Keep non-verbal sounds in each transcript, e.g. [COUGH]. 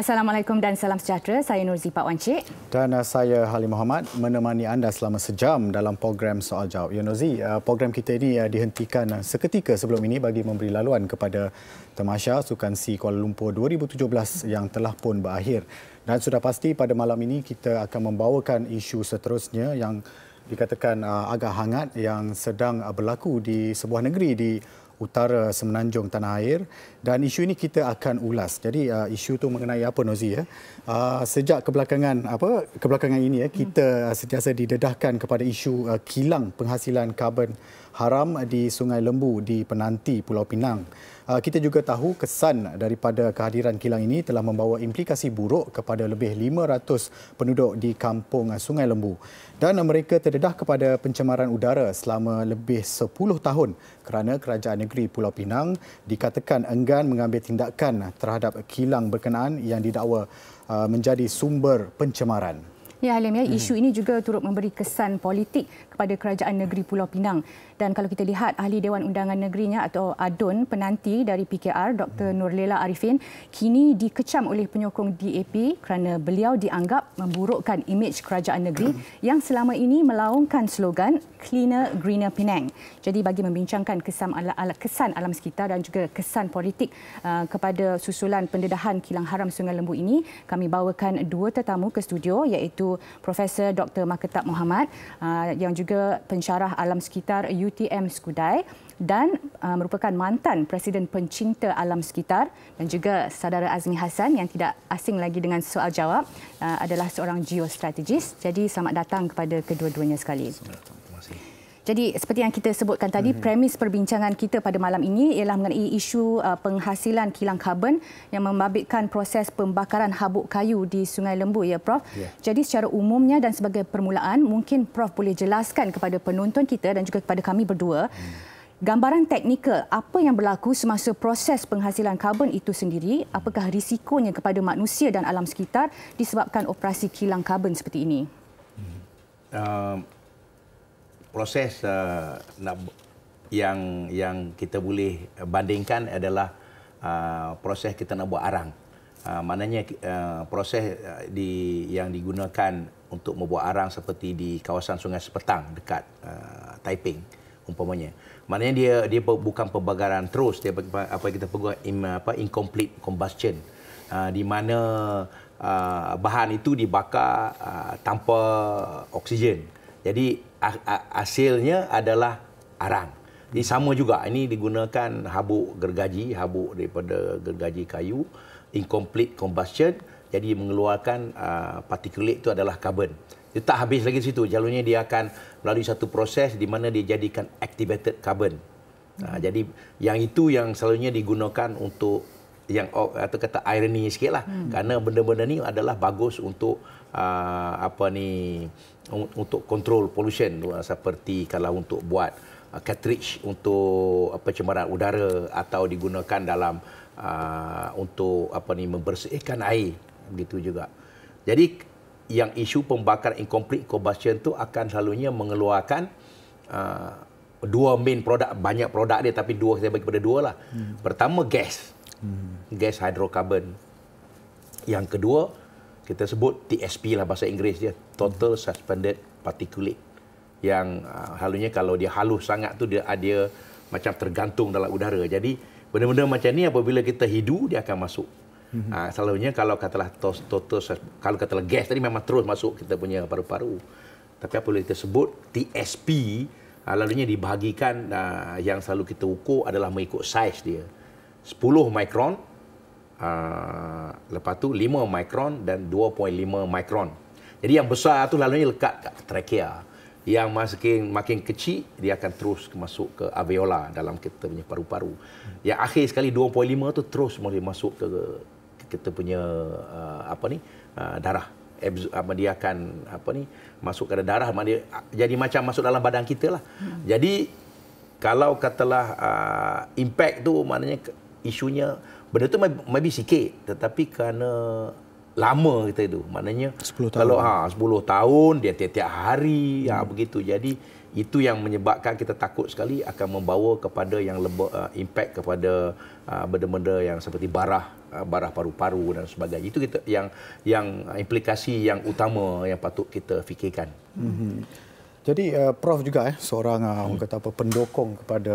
Assalamualaikum dan salam sejahtera. Saya Nur Zipak Wan Cik. Dan uh, saya Halim Muhammad menemani anda selama sejam dalam program Soal Jawab. Ya Nurzi, uh, program kita ini uh, dihentikan seketika sebelum ini bagi memberi laluan kepada Temasha Sukan Si Kuala Lumpur 2017 yang telah pun berakhir. Dan sudah pasti pada malam ini kita akan membawakan isu seterusnya yang dikatakan agak hangat yang sedang berlaku di sebuah negeri di utara semenanjung tanah air dan isu ini kita akan ulas. Jadi uh, isu itu mengenai apa Nozi ya? Uh, sejak kebelakangan apa kebelakangan ini ya kita uh, sentiasa didedahkan kepada isu uh, kilang penghasilan karbon haram di Sungai Lembu di Penanti Pulau Pinang. Ah, kita juga tahu kesan daripada kehadiran kilang ini telah membawa implikasi buruk kepada lebih 500 penduduk di kampung Sungai Lembu dan mereka terdedah kepada pencemaran udara selama lebih 10 tahun kerana kerajaan negeri Pulau Pinang dikatakan enggan mengambil tindakan terhadap kilang berkenaan yang didakwa ah, menjadi sumber pencemaran. Ya Alim hmm. ya, isu ini juga turut memberi kesan politik kepada kerajaan negeri Pulau Pinang. Dan kalau kita lihat ahli Dewan Undangan Negerinya atau ADUN penanti dari PKR Dr. Hmm. Nurlela Arifin kini dikecam oleh penyokong DAP kerana beliau dianggap memburukkan imej kerajaan negeri hmm. yang selama ini melaungkan slogan Cleaner Greener Penang. Jadi bagi membincangkan kesan, ala, ala, kesan alam sekitar dan juga kesan politik uh, kepada susulan pendedahan kilang haram Sungai Lembu ini, kami bawakan dua tetamu ke studio iaitu Profesor Dr. Maketab Muhammad uh, yang juga pensyarah alam sekitar UTM Skudai dan uh, merupakan mantan presiden pencinta alam sekitar dan juga saudara Azmi Hasan yang tidak asing lagi dengan soal jawab uh, adalah seorang geostrategis. Jadi selamat datang kepada kedua-duanya sekali. Selamat jadi seperti yang kita sebutkan tadi, hmm. premis perbincangan kita pada malam ini ialah mengenai isu uh, penghasilan kilang karbon yang membabitkan proses pembakaran habuk kayu di Sungai Lembu ya Prof. Yeah. Jadi secara umumnya dan sebagai permulaan, mungkin Prof boleh jelaskan kepada penonton kita dan juga kepada kami berdua hmm. gambaran teknikal apa yang berlaku semasa proses penghasilan karbon itu sendiri, apakah risikonya kepada manusia dan alam sekitar disebabkan operasi kilang karbon seperti ini? Hmm. Um, proses uh, nak yang yang kita boleh bandingkan adalah uh, proses kita nak buat arang. Uh, maknanya uh, proses di yang digunakan untuk membuat arang seperti di kawasan Sungai Sepetang dekat uh, Taiping umpamanya. Maknanya dia dia bukan pembakaran terus dia apa kita pegang in, apa incomplete combustion uh, di mana uh, bahan itu dibakar uh, tanpa oksigen. Jadi hasilnya adalah arang. Ini sama juga. Ini digunakan habuk gergaji, habuk daripada gergaji kayu. Incomplete combustion. Jadi mengeluarkan uh, particulate itu adalah karbon. Dia tak habis lagi situ. Jalurnya dia akan melalui satu proses di mana dia jadikan activated carbon. Uh, jadi yang itu yang selalunya digunakan untuk yang atau kata irony sikitlah hmm. kerana benda-benda ni adalah bagus untuk uh, apa ni untuk kontrol pollution ah, seperti kalau untuk buat uh, cartridge untuk pencemaran udara atau digunakan dalam uh, untuk apa ni membersihkan air gitu juga. Jadi yang isu pembakar incomplete combustion tu akan selalunya mengeluarkan uh, dua main produk banyak produk dia tapi dua saya bagi kepada dua lah. Hmm. Pertama gas. Hmm. Gas hidrokarbon. Yang kedua kita sebut TSP lah bahasa Inggeris dia total suspended particulate yang uh, halunya kalau dia halus sangat tu dia ada ah, macam tergantung dalam udara jadi benda-benda macam ni apabila kita hidu dia akan masuk uh, selalunya kalau katalah total kalau katalah gas tadi memang terus masuk kita punya paru-paru tapi apa kita sebut TSP uh, lalunya dibahagikan uh, yang selalu kita ukur adalah mengikut saiz dia 10 mikron uh, lepas tu 5 mikron dan 2.5 mikron. Jadi yang besar tu lalu ni lekat kat trachea. Yang makin, makin kecil, dia akan terus masuk ke alveola dalam kita punya paru-paru. Yang akhir sekali 2.5 tu terus boleh masuk ke kita punya uh, apa ni uh, darah apa dia akan apa ni masuk ke darah dia jadi macam masuk dalam badan kita lah hmm. jadi kalau katalah uh, impact tu maknanya isunya benda tu maybe sikit tetapi kerana lama kita itu maknanya kalau ha 10 tahun dia tiap-tiap hari hmm. ha, begitu jadi itu yang menyebabkan kita takut sekali akan membawa kepada yang lebih uh, impact kepada uh, benda-benda yang seperti barah uh, barah paru-paru dan sebagainya itu kita yang yang implikasi yang utama yang patut kita fikirkan hmm jadi uh, Prof juga eh seorang uh, hmm. kata apa pendokong kepada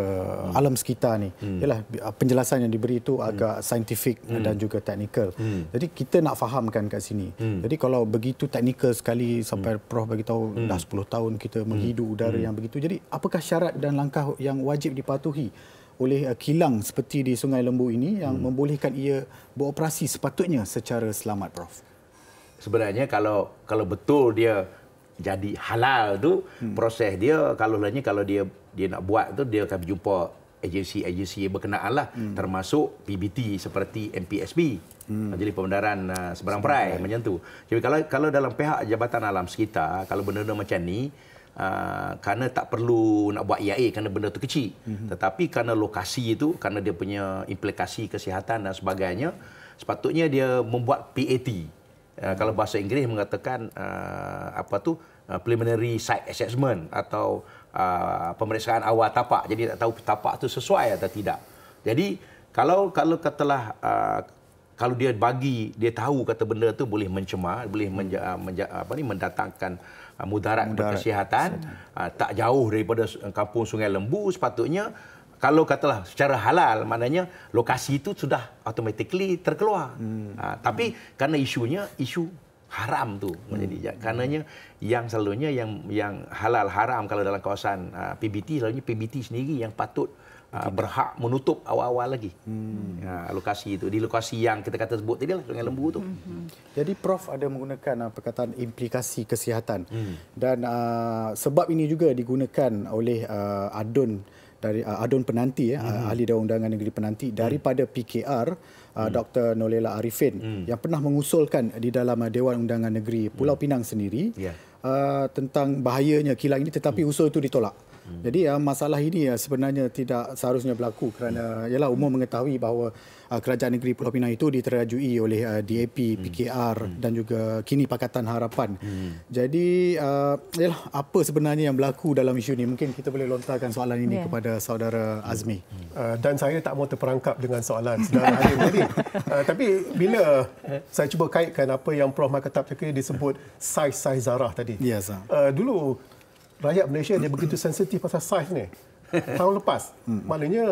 hmm. alam sekitar ni. Hmm. Yalah hmm. penjelasan yang diberi itu hmm. agak saintifik hmm. dan juga teknikal. Hmm. Jadi kita nak fahamkan kat sini. Hmm. Jadi kalau begitu teknikal sekali sampai hmm. Prof bagi tahu hmm. dah 10 tahun kita hmm. menghidu udara hmm. yang begitu. Jadi apakah syarat dan langkah yang wajib dipatuhi oleh uh, kilang seperti di Sungai Lembu ini yang hmm. membolehkan ia beroperasi sepatutnya secara selamat Prof? Sebenarnya kalau kalau betul dia jadi halal tu hmm. proses dia kalau lainnya kalau dia dia nak buat tu dia akan berjumpa agensi-agensi berkenaan lah hmm. termasuk PBT seperti MPSB hmm. Majlis Pembendaran uh, Seberang Perai macam tu. Jadi kalau kalau dalam pihak Jabatan Alam Sekitar kalau benda-benda macam ni uh, kerana tak perlu nak buat EIA kerana benda tu kecil hmm. tetapi kerana lokasi itu kerana dia punya implikasi kesihatan dan sebagainya sepatutnya dia membuat PAT Eh, kalau bahasa Inggeris mengatakan uh, apa tu uh, preliminary site assessment atau uh, pemeriksaan awal tapak. Jadi tak tahu tapak tu sesuai atau tidak. Jadi kalau kalau katalah uh, kalau dia bagi dia tahu kata benda tu boleh mencemar, boleh menja, menja, apa ni mendatangkan uh, mudarat, mudarat kesihatan, uh, tak jauh daripada kampung Sungai Lembu sepatutnya kalau katalah secara halal maknanya lokasi itu sudah automatically terkeluar. Hmm. Ha, tapi hmm. kerana isunya isu haram tu hmm. menjadi. Ya, karenanya yang selalunya yang yang halal haram kalau dalam kawasan uh, ha, PBT selalunya PBT sendiri yang patut uh, berhak menutup awal-awal lagi. Hmm. Uh, lokasi itu di lokasi yang kita kata sebut tadi lah Sungai Lembu tu. Hmm. Jadi prof ada menggunakan uh, perkataan implikasi kesihatan. Hmm. Dan uh, sebab ini juga digunakan oleh uh, adun dari uh, adun penanti ya uh ahli dewan undangan negeri penanti hmm. daripada PKR uh, ah, hmm. Dr Nolela Arifin uh yang pernah mengusulkan di dalam dewan undangan negeri Pulau uh Pinang sendiri yeah. Ya. uh, tentang bahayanya kilang ini tetapi uh usul itu ditolak Hmm. Jadi uh, masalah ini uh, sebenarnya tidak seharusnya berlaku kerana hmm. ialah umum mengetahui bahawa uh, kerajaan negeri Pulau Pinang itu diterajui oleh uh, DAP, hmm. PKR hmm. dan juga kini Pakatan Harapan. Hmm. Jadi uh, ialah apa sebenarnya yang berlaku dalam isu ini? Mungkin kita boleh lontarkan soalan ini yeah. kepada saudara Azmi. Hmm. Uh, dan saya tak mahu terperangkap dengan soalan saudara Azmi [LAUGHS] tadi. Uh, tapi bila saya cuba kaitkan apa yang Prof Makatab cakap disebut saiz-saiz zarah tadi. Ya, yes, uh, dulu rakyat Malaysia dia begitu sensitif pasal size ni tahun lepas maknanya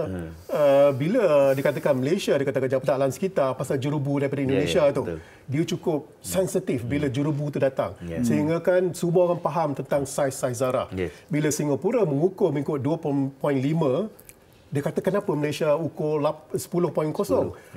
uh, bila dikatakan Malaysia dikatakan jabatan alam sekitar pasal jurubu daripada ya, ya, Indonesia yeah, yeah, tu dia cukup sensitif bila jurubu tu datang yeah. sehingga kan semua orang faham tentang saiz-saiz zara yeah. bila Singapura mengukur mengikut 2.5 dia kata kenapa Malaysia ukur 10.0. 10. Yeah.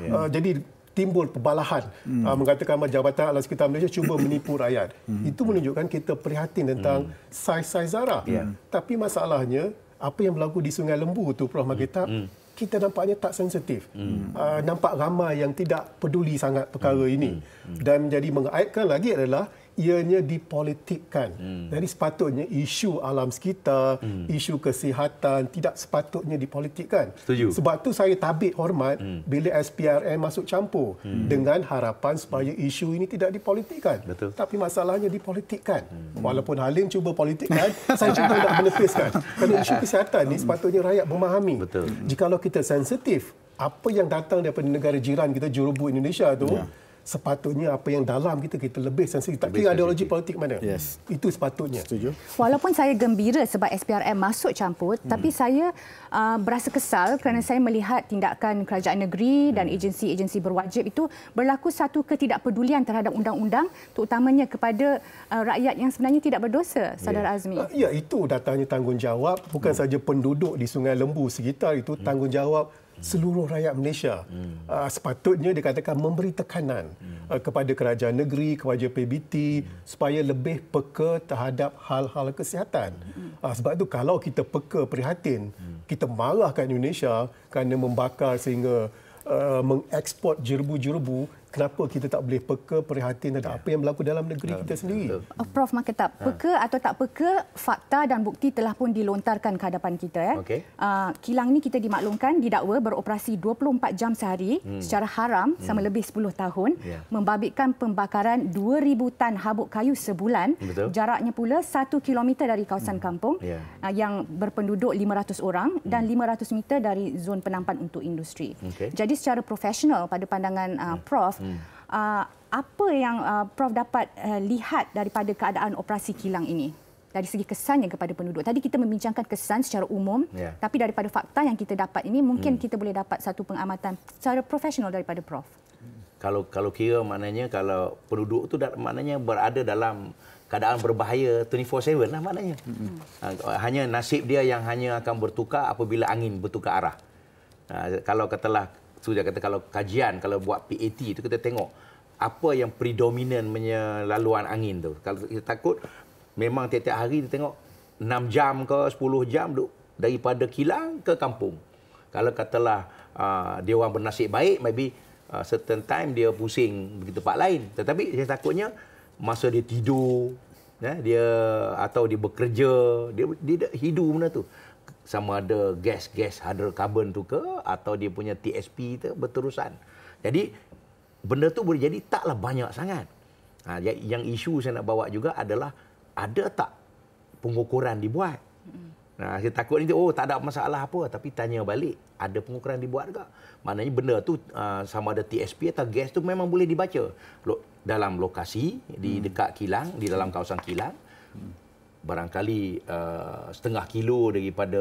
Uh, jadi timbul perbalahan hmm. uh, mengatakan jabatan alam sekitar Malaysia cuba hmm. menipu rakyat. Hmm. Itu menunjukkan kita prihatin tentang hmm. saiz-saiz zarah. Yeah. Tapi masalahnya apa yang berlaku di Sungai Lembu tu Prof hmm. Magita hmm. kita nampaknya tak sensitif. Hmm. Uh, nampak ramai yang tidak peduli sangat perkara hmm. ini. Hmm. hmm. Dan menjadi mengaitkan lagi adalah ianya dipolitikkan. Hmm. Jadi sepatutnya isu alam sekitar, hmm. isu kesihatan tidak sepatutnya dipolitikkan. Setuju. Sebab tu saya tabik hormat hmm. bila SPRM masuk campur hmm. dengan harapan supaya isu ini tidak dipolitikkan. Betul. Tapi masalahnya dipolitikkan. Hmm. Walaupun Halim cuba politikkan, [LAUGHS] saya cuba nak menepiskan. Kerana isu kesihatan ni hmm. sepatutnya rakyat memahami. Betul. Jika Jikalau kita sensitif, apa yang datang daripada negara jiran kita jurubu Indonesia tu yeah sepatutnya apa yang dalam kita kita lebih sensitif tapi kira ideologi politik mana yes. itu sepatutnya setuju walaupun saya gembira sebab SPRM masuk campur hmm. tapi saya uh, berasa kesal kerana saya melihat tindakan kerajaan negeri dan hmm. agensi-agensi berwajib itu berlaku satu ketidakpedulian terhadap undang-undang terutamanya kepada uh, rakyat yang sebenarnya tidak berdosa saudara yeah. Azmi uh, ya itu datanya tanggungjawab bukan hmm. saja penduduk di Sungai Lembu sekitar itu hmm. tanggungjawab seluruh rakyat Malaysia hmm. uh, sepatutnya dikatakan memberi tekanan hmm. uh, kepada kerajaan negeri, kepada PBT hmm. supaya lebih peka terhadap hal-hal kesihatan. Hmm. Uh, sebab itu kalau kita peka, prihatin, hmm. kita marahkan Indonesia kerana membakar sehingga uh, mengekspor jerbu-jerbu kenapa kita tak boleh peka perhatian terhadap ya. apa yang berlaku dalam negeri kita sendiri. Uh, Prof Maketap, ha. peka atau tak peka, fakta dan bukti telah pun dilontarkan ke hadapan kita. Eh. Okay. Uh, kilang ini kita dimaklumkan didakwa beroperasi 24 jam sehari hmm. secara haram sama hmm. lebih 10 tahun, yeah. membabitkan pembakaran 2,000 tan habuk kayu sebulan, Betul. jaraknya pula 1 km dari kawasan hmm. kampung yeah. uh, yang berpenduduk 500 orang hmm. dan 500 meter dari zon penampan untuk industri. Okay. Jadi secara profesional pada pandangan uh, hmm. Prof, Uh, apa yang uh, Prof dapat uh, lihat daripada keadaan operasi kilang ini? Dari segi kesannya kepada penduduk. Tadi kita membincangkan kesan secara umum. Yeah. Tapi daripada fakta yang kita dapat ini, mungkin hmm. kita boleh dapat satu pengamatan secara profesional daripada Prof. Kalau kalau kira maknanya kalau penduduk itu maknanya berada dalam keadaan berbahaya 24/7 lah maknanya. Hmm. Ah, hanya nasib dia yang hanya akan bertukar apabila angin bertukar arah. kalau katalah So dia kata kalau kajian, kalau buat PAT itu kita tengok apa yang predominan punya laluan angin tu. Kalau kita takut, memang tiap-tiap hari kita tengok 6 jam ke 10 jam duk daripada kilang ke kampung. Kalau katalah uh, dia orang bernasib baik, maybe uh, certain time dia pusing di tempat lain. Tetapi saya takutnya masa dia tidur, ya, dia atau dia bekerja, dia, dia hidup benda tu sama ada gas-gas hydrocarbon tu ke atau dia punya TSP tu berterusan. Jadi benda tu boleh jadi taklah banyak sangat. Ha, ya, yang isu saya nak bawa juga adalah ada tak pengukuran dibuat. Nah, hmm. ha, saya takut ni oh tak ada masalah apa tapi tanya balik ada pengukuran dibuat ke? Maknanya benda tu ha, sama ada TSP atau gas tu memang boleh dibaca. dalam lokasi di hmm. dekat kilang, di dalam kawasan kilang. Hmm barangkali uh, setengah kilo daripada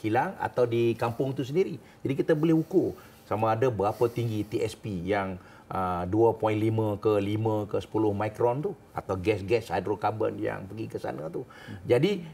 kilang atau di kampung itu sendiri. Jadi kita boleh ukur sama ada berapa tinggi TSP yang uh, 2.5 ke 5 ke 10 mikron tu atau gas-gas hidrokarbon yang pergi ke sana tu. Jadi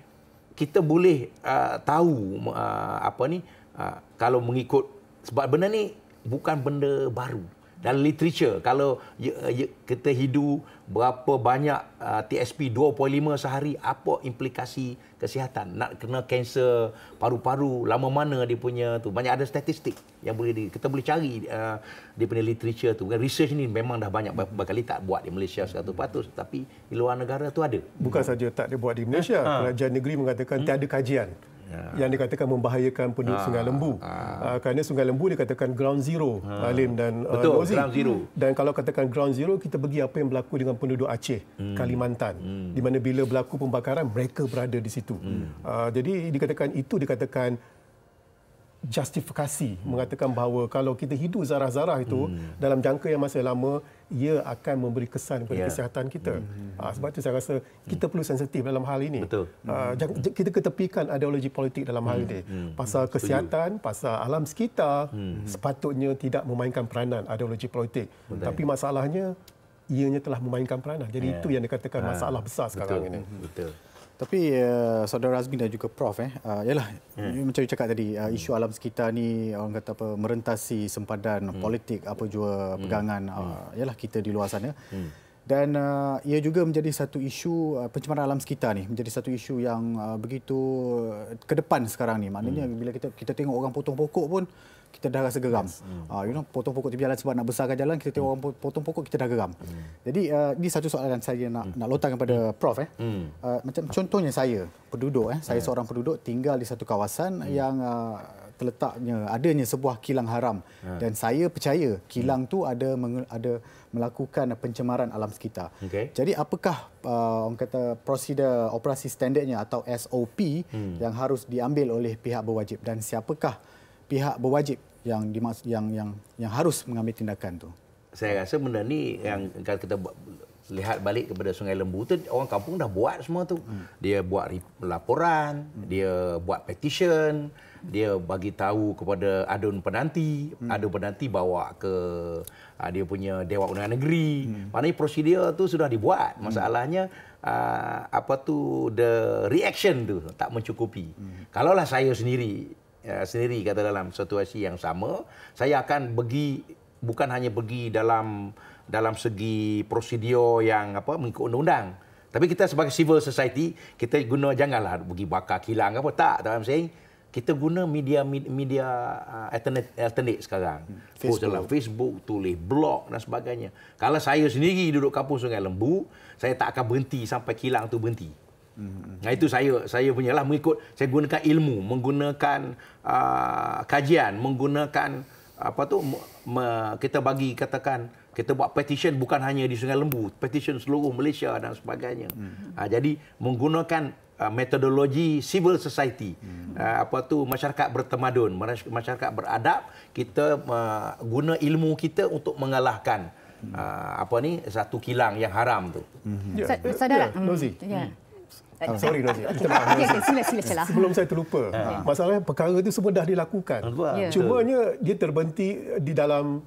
kita boleh uh, tahu uh, apa ni uh, kalau mengikut sebab benda ni bukan benda baru dan literature kalau ya, ya, kita hidu berapa banyak uh, TSP 2.5 sehari apa implikasi kesihatan nak kena kanser paru-paru lama mana dia punya tu banyak ada statistik yang boleh di, kita boleh cari uh, dia punya literature tu bukan research ni memang dah banyak berapa tak buat di Malaysia 100% tapi di luar negara tu ada bukan hmm. saja tak dia buat di Malaysia ha. kerajaan negeri mengatakan hmm. tiada kajian yeah. yang dikatakan membahayakan penduduk ah. Sungai Lembu. Ah. Uh, kerana Sungai Lembu dikatakan ground zero ah. Alim dan ah, Betul, uh, Nozi. ground zero. Dan kalau katakan ground zero kita pergi apa yang berlaku dengan penduduk Aceh, hmm. Kalimantan hmm. di mana bila berlaku pembakaran mereka berada di situ. Hmm. Uh, jadi dikatakan itu dikatakan justifikasi hmm. mengatakan bahawa kalau kita hidup zarah-zarah itu hmm. dalam jangka yang masih lama ia akan memberi kesan kepada yeah. kesihatan kita. Hmm. Ha, sebab itu saya rasa kita hmm. perlu sensitif dalam hal ini. Betul. Ha, ah, hmm. jangan, kita ketepikan ideologi politik dalam hal hmm. ini. Hmm. Pasal kesihatan, Setuju. pasal alam sekitar hmm. sepatutnya tidak memainkan peranan ideologi politik. Betul. Tapi masalahnya ianya telah memainkan peranan. Jadi yeah. itu yang dikatakan ah. masalah besar sekarang Betul. ini. Betul. Tapi uh, saudara Azmi dan juga Prof, eh, uh, yalah hmm. macam awak cakap tadi, uh, isu hmm. alam sekitar ni orang kata apa merentasi sempadan hmm. politik apa jua hmm. pegangan, uh, yalah kita di luar sana. Hmm. Dan uh, ia juga menjadi satu isu uh, pencemaran alam sekitar ni menjadi satu isu yang uh, begitu ke depan sekarang ni. Maknanya hmm. bila kita kita tengok orang potong pokok pun kita dah rasa geram. Yes. Hmm. Uh, you know, potong pokok tepi jalan sebab nak besarkan jalan, kita tengok hmm. orang potong pokok, kita dah geram. Hmm. Jadi, uh, ini satu soalan saya nak, hmm. nak lontarkan kepada hmm. Prof. Eh. Hmm. Uh, macam contohnya saya, penduduk. Eh. Saya yes. seorang penduduk tinggal di satu kawasan hmm. yang uh, terletaknya adanya sebuah kilang haram ha. dan saya percaya kilang hmm. tu ada ada melakukan pencemaran alam sekitar. Okay. Jadi apakah uh, orang kata prosedur operasi standardnya atau SOP hmm. yang harus diambil oleh pihak berwajib dan siapakah pihak berwajib yang dimaks- yang yang yang harus mengambil tindakan tu. Saya rasa benda ni yang kalau kita lihat balik kepada Sungai Lembu tu orang kampung dah buat semua tu. Hmm. Dia buat laporan, hmm. dia buat petition, dia bagi tahu kepada adun penanti, hmm. adun penanti bawa ke uh, dia punya dewan undangan negeri. Hmm. Maknanya prosedur tu sudah dibuat. Hmm. Masalahnya uh, apa tu the reaction tu tak mencukupi. Hmm. Kalaulah saya sendiri Ya, sendiri kata dalam situasi yang sama saya akan pergi bukan hanya pergi dalam dalam segi prosedur yang apa mengikut undang-undang tapi kita sebagai civil society kita guna janganlah pergi bakar kilang apa tak tak saya kita guna media media internet uh, alternate sekarang Facebook. Hmm, post dalam Facebook tulis blog dan sebagainya kalau saya sendiri duduk kampung Sungai Lembu saya tak akan berhenti sampai kilang tu berhenti Hmm. Nah itu saya saya punya lah mengikut saya gunakan ilmu, menggunakan uh, kajian, menggunakan apa tu me, kita bagi katakan kita buat petition bukan hanya di Sungai Lembu, petition seluruh Malaysia dan sebagainya. Hmm. Uh, jadi menggunakan ah, metodologi civil society hmm. apa tu masyarakat bertemadun masyarakat beradab kita uh, guna ilmu kita untuk mengalahkan hmm. uh, apa ni satu kilang yang haram tu hmm. yeah. saudara yeah. yeah. Mm, tak ada. Ah, sorry Rosie. [LAUGHS] Okay. Okay. Okay. Sila, sila, sila. Sebelum saya terlupa, ha. masalahnya perkara itu semua dah dilakukan. Cuma ya. Cumanya dia terbenti di dalam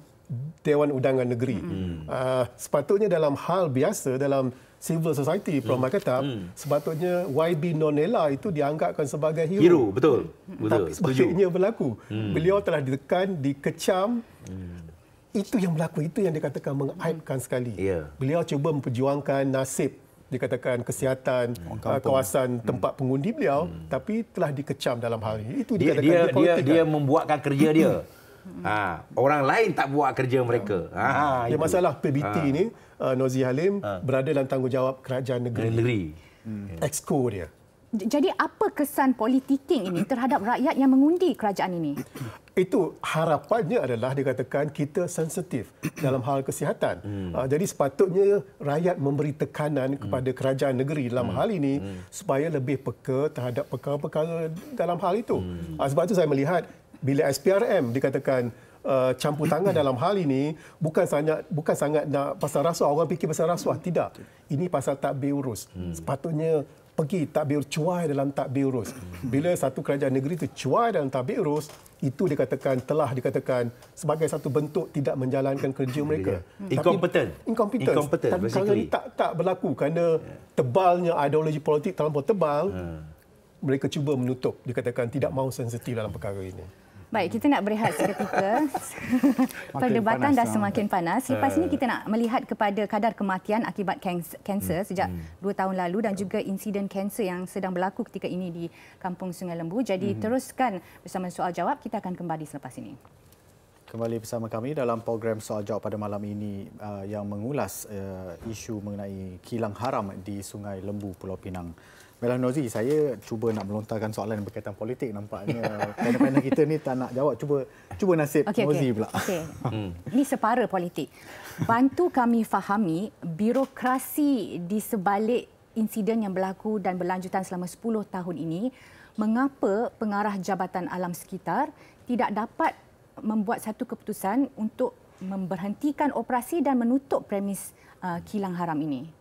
Dewan Undangan Negeri. Hmm. Uh, sepatutnya dalam hal biasa, dalam civil society, hmm. Perumahan Ketap, hmm. sepatutnya YB Nonela itu dianggapkan sebagai hero. Hero, betul. betul. Tapi sebaliknya berlaku. Hmm. Beliau telah ditekan, dikecam, hmm. Itu yang berlaku, itu yang dikatakan mengaibkan sekali. Yeah. Beliau cuba memperjuangkan nasib dikatakan kesihatan hmm. kawasan hmm. tempat pengundi beliau hmm. tapi telah dikecam dalam hal ini itu dikatakan dia dia dia, dia, kan? dia membuatkan kerja dia hmm. ha orang lain tak buat kerja mereka ya. ha, ha dia masalah PBT ha. ini uh, Nozi Halim ha. berada dalam tanggungjawab kerajaan negeri, negeri. Hmm. Ya. exco dia jadi apa kesan politiking ini terhadap rakyat yang mengundi kerajaan ini? [CLEARS THROAT] Itu harapannya adalah dikatakan kita sensitif [CLEARS THROAT] dalam hal kesihatan. Hmm. Ah, jadi sepatutnya rakyat memberi tekanan hmm. kepada kerajaan negeri dalam hmm. hal ini hmm. supaya lebih peka terhadap perkara-perkara dalam hal itu. Hmm. Ah, sebab itu saya melihat bila SPRM dikatakan Uh, campur tangan [CLEARS THROAT] dalam hal ini bukan sangat bukan sangat nak pasal rasuah orang fikir pasal rasuah hmm. tidak ini pasal tak berurus hmm. sepatutnya pergi tabir cuai dalam tabir urus. Bila satu kerajaan negeri itu cuai dalam tabir urus, itu dikatakan telah dikatakan sebagai satu bentuk tidak menjalankan kerja mereka. Incompetent. Incompetent. Incompetent Tapi basically. kalau ini tak, tak berlaku kerana tebalnya ideologi politik terlalu tebal, hmm. mereka cuba menutup, dikatakan tidak mahu sensitif dalam perkara ini. Baik, kita nak berehat seketika. [LAUGHS] Perdebatan dah semakin ah, panas. Lepas ini kita nak melihat kepada kadar kematian akibat kanser hmm, sejak hmm. dua tahun lalu dan juga insiden kanser yang sedang berlaku ketika ini di Kampung Sungai Lembu. Jadi hmm. teruskan bersama soal jawab. Kita akan kembali selepas ini. Kembali bersama kami dalam program soal jawab pada malam ini ah, yang mengulas ah, isu mengenai kilang haram di Sungai Lembu, Pulau Pinang. Melah Nozi, saya cuba nak melontarkan soalan berkaitan politik nampaknya. Panel-panel kita ni tak nak jawab. Cuba cuba nasib okay, Nozi okay. pula. Okay. [LAUGHS] Hmm. Ini separa politik. Bantu kami fahami birokrasi di sebalik insiden yang berlaku dan berlanjutan selama 10 tahun ini, mengapa pengarah Jabatan Alam Sekitar tidak dapat membuat satu keputusan untuk memberhentikan operasi dan menutup premis uh, kilang haram ini?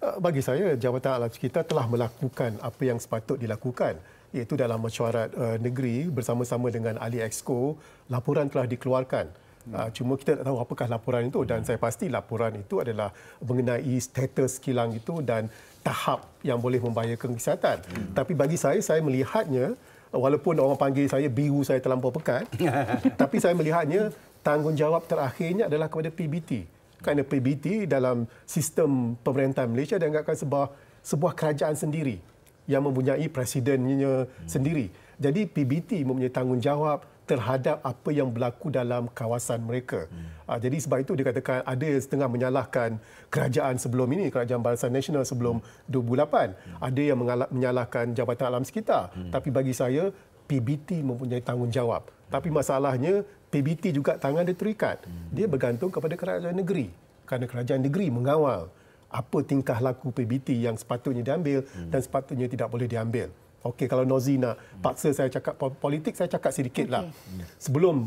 Eh, bagi saya Jabatan Alam Sekitar telah melakukan apa yang sepatut dilakukan iaitu dalam mesyuarat uh, negeri bersama-sama dengan ahli exco laporan telah dikeluarkan Uh, cuma kita tak tahu apakah laporan itu dan saya pasti laporan itu adalah mengenai status kilang itu dan tahap yang boleh membahayakan kesihatan. Hmm. Tapi bagi saya, saya melihatnya, walaupun orang panggil saya biru saya terlampau pekat, [LAUGHS] tapi saya melihatnya tanggungjawab terakhirnya adalah kepada PBT kerana PBT dalam sistem pemerintahan Malaysia dianggapkan sebuah sebuah kerajaan sendiri yang mempunyai presidennya hmm. sendiri. Jadi PBT mempunyai tanggungjawab terhadap apa yang berlaku dalam kawasan mereka. Hmm. Jadi sebab itu dikatakan ada yang setengah menyalahkan kerajaan sebelum ini, kerajaan barisan nasional sebelum 2008. Hmm. Ada yang menyalahkan jabatan alam sekitar. Hmm. Tapi bagi saya, PBT mempunyai tanggungjawab. Hmm. Tapi masalahnya PBT juga tangan dia terikat. Hmm. Dia bergantung kepada kerajaan negeri. Kerana kerajaan negeri mengawal apa tingkah laku PBT yang sepatutnya diambil hmm. dan sepatutnya tidak boleh diambil. Okey, kalau Nozi nak hmm. paksa saya cakap politik, saya cakap sedikitlah. Sebelum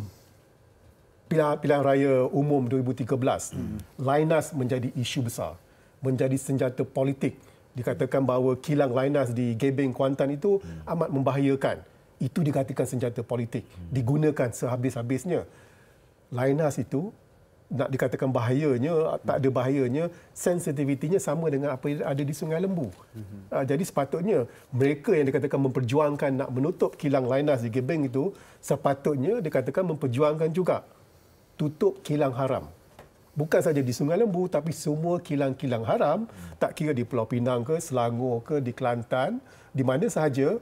pilihan pilihan raya umum 2013, Linus menjadi isu besar. Menjadi senjata politik. Dikatakan bahawa kilang Linus di Gebeng, Kuantan itu amat membahayakan itu dikatakan senjata politik hmm. digunakan sehabis-habisnya Lainas itu nak dikatakan bahayanya tak ada bahayanya sensitivitinya sama dengan apa yang ada di Sungai Lembu. Hmm. Ah, jadi sepatutnya mereka yang dikatakan memperjuangkan nak menutup kilang lainas di Gebeng itu sepatutnya dikatakan memperjuangkan juga tutup kilang haram. Bukan saja di Sungai Lembu tapi semua kilang-kilang haram hmm. tak kira di Pulau Pinang ke, Selangor ke, di Kelantan, di mana sahaja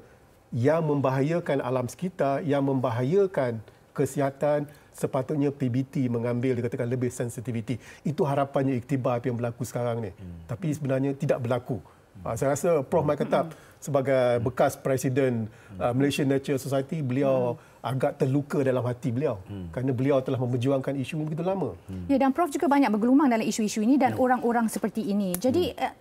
yang membahayakan alam sekitar, yang membahayakan kesihatan, sepatutnya PBT mengambil dikatakan lebih sensitiviti. Itu harapannya iktibar apa yang berlaku sekarang ni. Hmm. Tapi sebenarnya tidak berlaku. Hmm. Ah, saya rasa Prof Mike Tap hmm. sebagai bekas presiden hmm. Ah, Malaysian Nature Society, beliau hmm agak terluka dalam hati beliau hmm. kerana beliau telah memperjuangkan isu ini begitu lama. Hmm. Ya dan prof juga banyak bergelumang dalam isu-isu ini dan hmm. orang-orang hmm. seperti ini. Jadi hmm. Eh,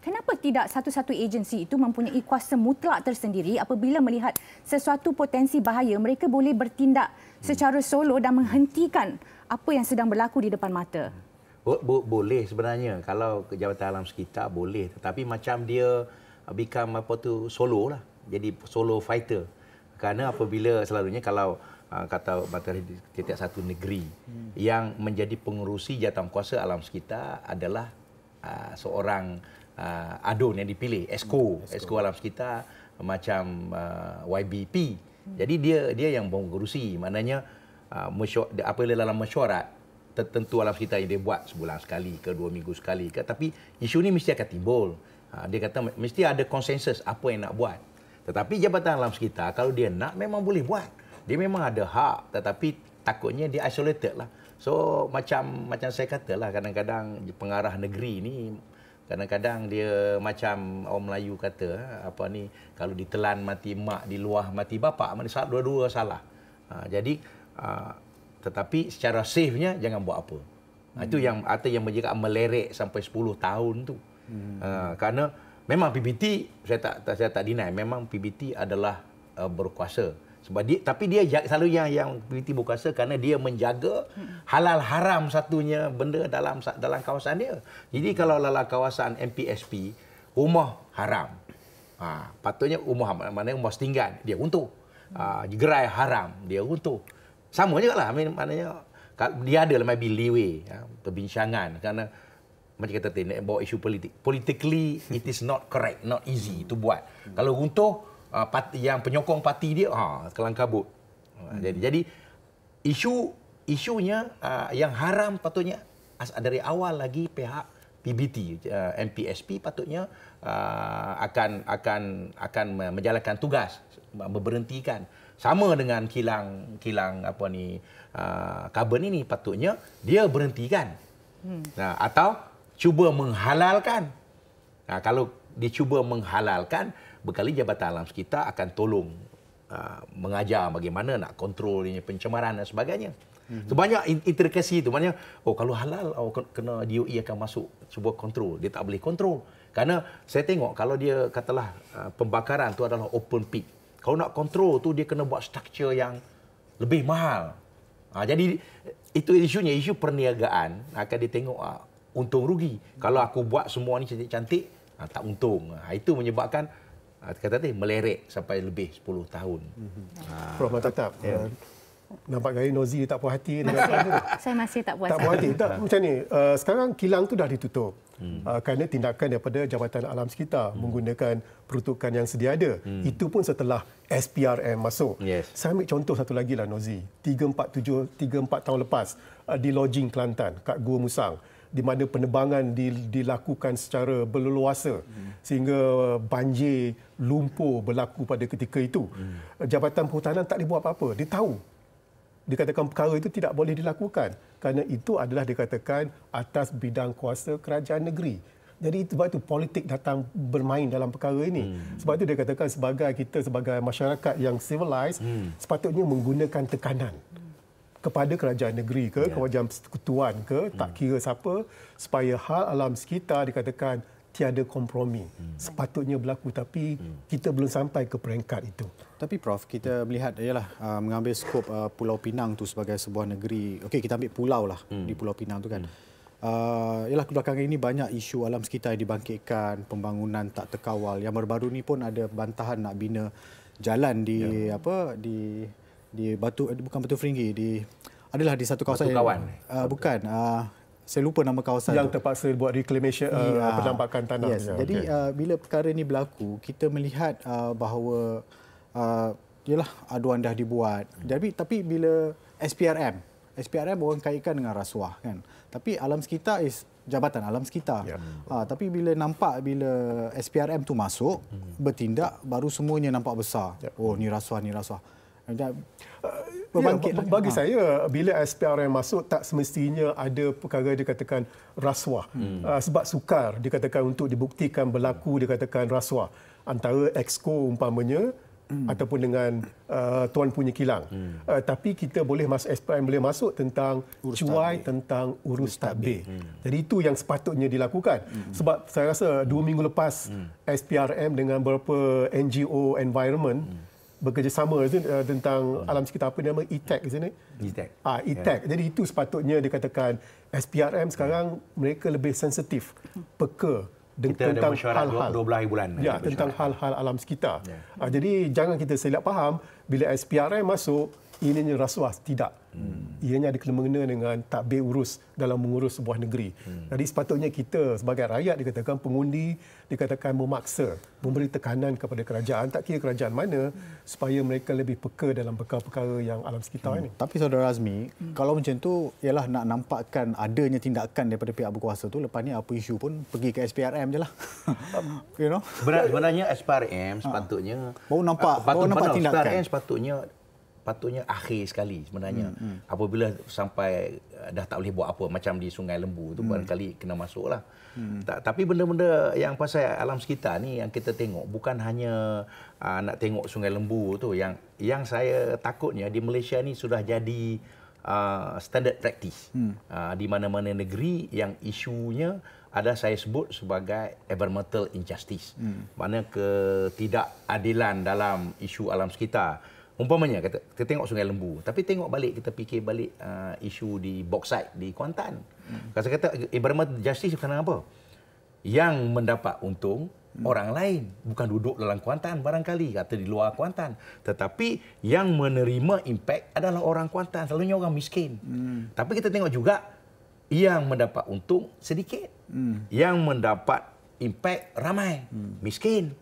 kenapa tidak satu-satu agensi itu mempunyai kuasa mutlak tersendiri apabila melihat sesuatu potensi bahaya mereka boleh bertindak hmm. secara solo dan menghentikan apa yang sedang berlaku di depan mata hmm. bo- bo- boleh sebenarnya kalau jabatan alam sekitar boleh tetapi macam dia uh, become apa tu solo lah jadi solo fighter kerana apabila selalunya kalau uh, kata bateri di satu negeri hmm. yang menjadi pengurusi kuasa alam sekitar adalah uh, seorang uh, adun yang dipilih esco esco hmm, alam sekitar macam uh, YBP hmm. jadi dia dia yang mengurusi maknanya uh, mesyu, apa dalam mesyuarat tentu alam sekitar yang dia buat sebulan sekali ke dua minggu sekali ke tapi isu ni mesti akan timbul uh, dia kata mesti ada konsensus apa yang nak buat tetapi jabatan alam sekitar kalau dia nak memang boleh buat dia memang ada hak tetapi takutnya dia isolated lah So macam macam saya katalah kadang-kadang pengarah negeri ni Kadang-kadang dia macam orang Melayu kata apa ni kalau ditelan mati mak di luah mati bapa mana salah dua-dua salah. Ha, jadi ha, tetapi secara safe-nya jangan buat apa. Hmm. itu yang ada yang menjaga melerek sampai 10 tahun tu. Hmm. Ha, kerana memang PBT saya tak saya tak deny memang PBT adalah uh, berkuasa. Sebab dia, tapi dia selalu yang yang buka berkuasa karena dia menjaga halal haram satunya benda dalam dalam kawasan dia. Jadi kalau lala kawasan MPSP, rumah haram. Ha, patutnya rumah mana rumah setinggan dia untung. Ha, gerai haram dia untung. Sama juga lah. Maknanya dia ada lah maybe ya, perbincangan karena macam kita tanya bawa isu politik. Politically, it is not correct, not easy to buat. Kalau runtuh, uh, ah, parti, yang penyokong parti dia ha uh, kelang kabut. Ha, hmm. Jadi jadi isu isunya uh, yang haram patutnya as dari awal lagi pihak PBT uh, ah, MPSP patutnya uh, akan akan akan menjalankan tugas memberhentikan sama dengan kilang kilang apa ni uh, karbon ini patutnya dia berhentikan hmm. uh, atau cuba menghalalkan uh, kalau dicuba menghalalkan bekali Jabatan Alam Sekitar akan tolong uh, mengajar bagaimana nak kontrol ini pencemaran dan sebagainya. Mm-hmm. So banyak intrikasi itu. Maknanya, oh kalau halal, oh, kena DOE akan masuk sebuah kontrol. Dia tak boleh kontrol. Kerana saya tengok kalau dia katalah uh, pembakaran tu adalah open pit. Kalau nak kontrol tu dia kena buat structure yang lebih mahal. Ha, jadi itu isunya isu perniagaan akan ditengok uh, untung rugi. Kalau aku buat semua ni cantik-cantik tak untung. itu menyebabkan Ah, kata tadi melerek sampai lebih 10 tahun. Mm-hmm. Ah. Prof tetap. tetap. Ya. Ah, nampak gaya Nozi tak puas hati Saya masih tak puas. Tak puas hati. Tak, macam ni, uh, sekarang kilang tu dah ditutup. Hmm. Uh, kerana tindakan daripada Jabatan Alam Sekitar hmm. menggunakan peruntukan yang sedia ada. Hmm. Itu pun setelah SPRM masuk. Yes. Saya ambil contoh satu lagi lah Nozi. 3-4 tahun lepas uh, di lodging Kelantan, kat Gua Musang di mana penebangan dilakukan secara berleluasa sehingga banjir lumpur berlaku pada ketika itu. Hmm. Jabatan Perhutanan tak boleh buat apa-apa. Dia tahu. Dikatakan perkara itu tidak boleh dilakukan kerana itu adalah dikatakan atas bidang kuasa kerajaan negeri. Jadi itu sebab itu politik datang bermain dalam perkara ini. Hmm. Sebab itu dia katakan sebagai kita sebagai masyarakat yang civilized hmm. sepatutnya menggunakan tekanan kepada kerajaan negeri ke yeah. kerajaan persekutuan ke hmm. tak kira siapa supaya hal alam sekitar dikatakan tiada kompromi hmm. sepatutnya berlaku tapi hmm. kita belum sampai ke peringkat itu tapi prof kita melihat ialah uh, mengambil skop uh, pulau pinang tu sebagai sebuah negeri okey kita ambil pulau lah hmm. di pulau pinang tu kan ialah hmm. uh, kebelakangan ini banyak isu alam sekitar yang dibangkitkan pembangunan tak terkawal yang baru-baru ni pun ada bantahan nak bina jalan di ya. apa di di batu eh, bukan batu fringi, di adalah di satu kawasan batu kawan. Yang, uh, bukan uh, saya lupa nama kawasan yang tu. terpaksa buat reclamation uh, yeah. Ah, penampakan tanah yes. jadi okay. uh, bila perkara ini berlaku kita melihat uh, bahawa ialah uh, aduan dah dibuat tapi hmm. tapi bila SPRM SPRM orang kaitkan dengan rasuah kan tapi alam sekitar is jabatan alam sekitar yeah. Ya. uh, tapi bila nampak bila SPRM tu masuk hmm. bertindak baru semuanya nampak besar yeah. oh ni rasuah ni rasuah hmm. Uh, agak membangkit. Ya, lah. bagi ha. saya bila SPRM masuk tak semestinya ada perkara dikatakan rasuah hmm. Uh, sebab sukar dikatakan untuk dibuktikan berlaku dikatakan rasuah antara exco umpamanya hmm. ataupun dengan uh, tuan punya kilang. Hmm. Uh, tapi kita boleh masuk SPRM boleh masuk tentang urus cuai tabir. tentang urus, urus tabir. tabir. Hmm. Jadi itu yang sepatutnya dilakukan. Hmm. Sebab saya rasa dua minggu lepas hmm. SPRM dengan beberapa NGO environment hmm bekerjasama itu uh, tentang alam sekitar apa nama ETEC di sini. ETEC. Ah ETEC. Yeah. Jadi itu sepatutnya dikatakan SPRM sekarang mereka lebih sensitif peka kita tentang hal-hal dua belah bulan ya, tentang hal-hal alam sekitar. Yeah. Ah, jadi jangan kita silap faham bila SPRM masuk ininya rasuah tidak. Hmm. Ianya ada kena mengena dengan takbir urus dalam mengurus sebuah negeri. Hmm. Jadi sepatutnya kita sebagai rakyat dikatakan pengundi dikatakan memaksa, memberi tekanan kepada kerajaan tak kira kerajaan mana supaya mereka lebih peka dalam perkara-perkara yang alam sekitar hmm. ini. Tapi saudara Azmi, hmm. kalau macam tu ialah nak nampakkan adanya tindakan daripada pihak berkuasa tu lepas ni apa isu pun pergi ke SPRM jelah. [LAUGHS] you know. Sebenarnya SPRM ha. sepatutnya baru nampak ah, baru nampak tindakan. SPRM sepatutnya patutnya akhir sekali sebenarnya hmm, hmm. apabila sampai eh, dah tak boleh buat apa macam di sungai lembu tu hmm. barangkali kena masuklah hmm. tak tapi benda-benda yang pasal alam sekitar ni yang kita tengok bukan hanya uh, nak tengok sungai lembu tu yang yang saya takutnya di Malaysia ni sudah jadi uh, standard practice hmm. uh, di mana-mana negeri yang isunya ada saya sebut sebagai environmental injustice hmm. mana ketidakadilan dalam isu alam sekitar Umpamanya kata kita tengok Sungai Lembu tapi tengok balik kita fikir balik uh, isu di bauxite di Kuantan. Kata hmm. kata environment justice kerana apa? Yang mendapat untung hmm. orang lain bukan duduk dalam Kuantan barangkali kata di luar Kuantan tetapi yang menerima impact adalah orang Kuantan selalunya orang miskin. Hmm. Tapi kita tengok juga yang mendapat untung sedikit. Hmm. Yang mendapat impact ramai. Hmm. Miskin.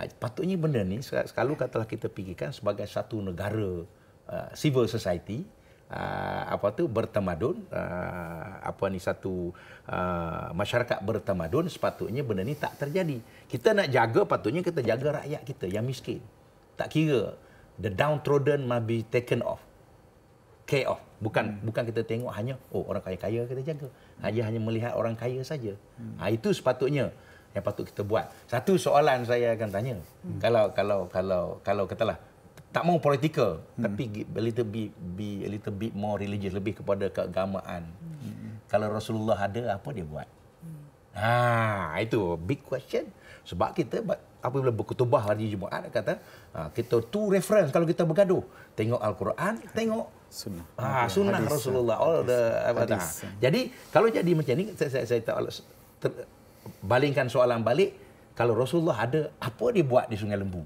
Ha, patutnya benda ni kalau katalah kita fikirkan sebagai satu negara uh, civil society uh, apa tu bertamadun uh, apa ni satu uh, masyarakat bertamadun sepatutnya benda ni tak terjadi kita nak jaga patutnya kita jaga rakyat kita yang miskin tak kira the downtrodden must be taken off care off bukan hmm. bukan kita tengok hanya oh orang kaya-kaya kita jaga hanya hanya melihat orang kaya saja hmm. ha, itu sepatutnya yang patut kita buat. Satu soalan saya akan tanya. Hmm. Kalau kalau kalau kalau katalah tak mau political hmm. tapi a little bit be a little bit more religious lebih kepada keagamaan. Hmm. Kalau Rasulullah ada apa dia buat? Hmm. Ha itu big question sebab kita apabila berkutubah hari Jumaat kata ha, kita tu reference kalau kita bergaduh tengok al-Quran tengok sunnah. Ah sunnah Rasulullah all the Jadi kalau jadi macam ni saya saya, saya tak balingkan soalan balik kalau Rasulullah ada apa dia buat di Sungai Lembu.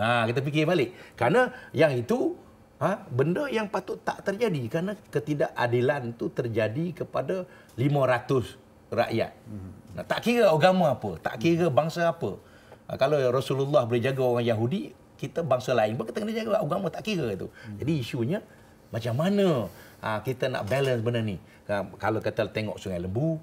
Ha kita fikir balik. Karena yang itu ha benda yang patut tak terjadi karena ketidakadilan tu terjadi kepada 500 rakyat. Nah, tak kira agama apa, tak kira bangsa apa. Ha, kalau Rasulullah boleh jaga orang Yahudi, kita bangsa lain pun kita kena jaga agama tak kira itu. Jadi isunya macam mana ha, kita nak balance benda ni. Ha, kalau kata tengok Sungai Lembu,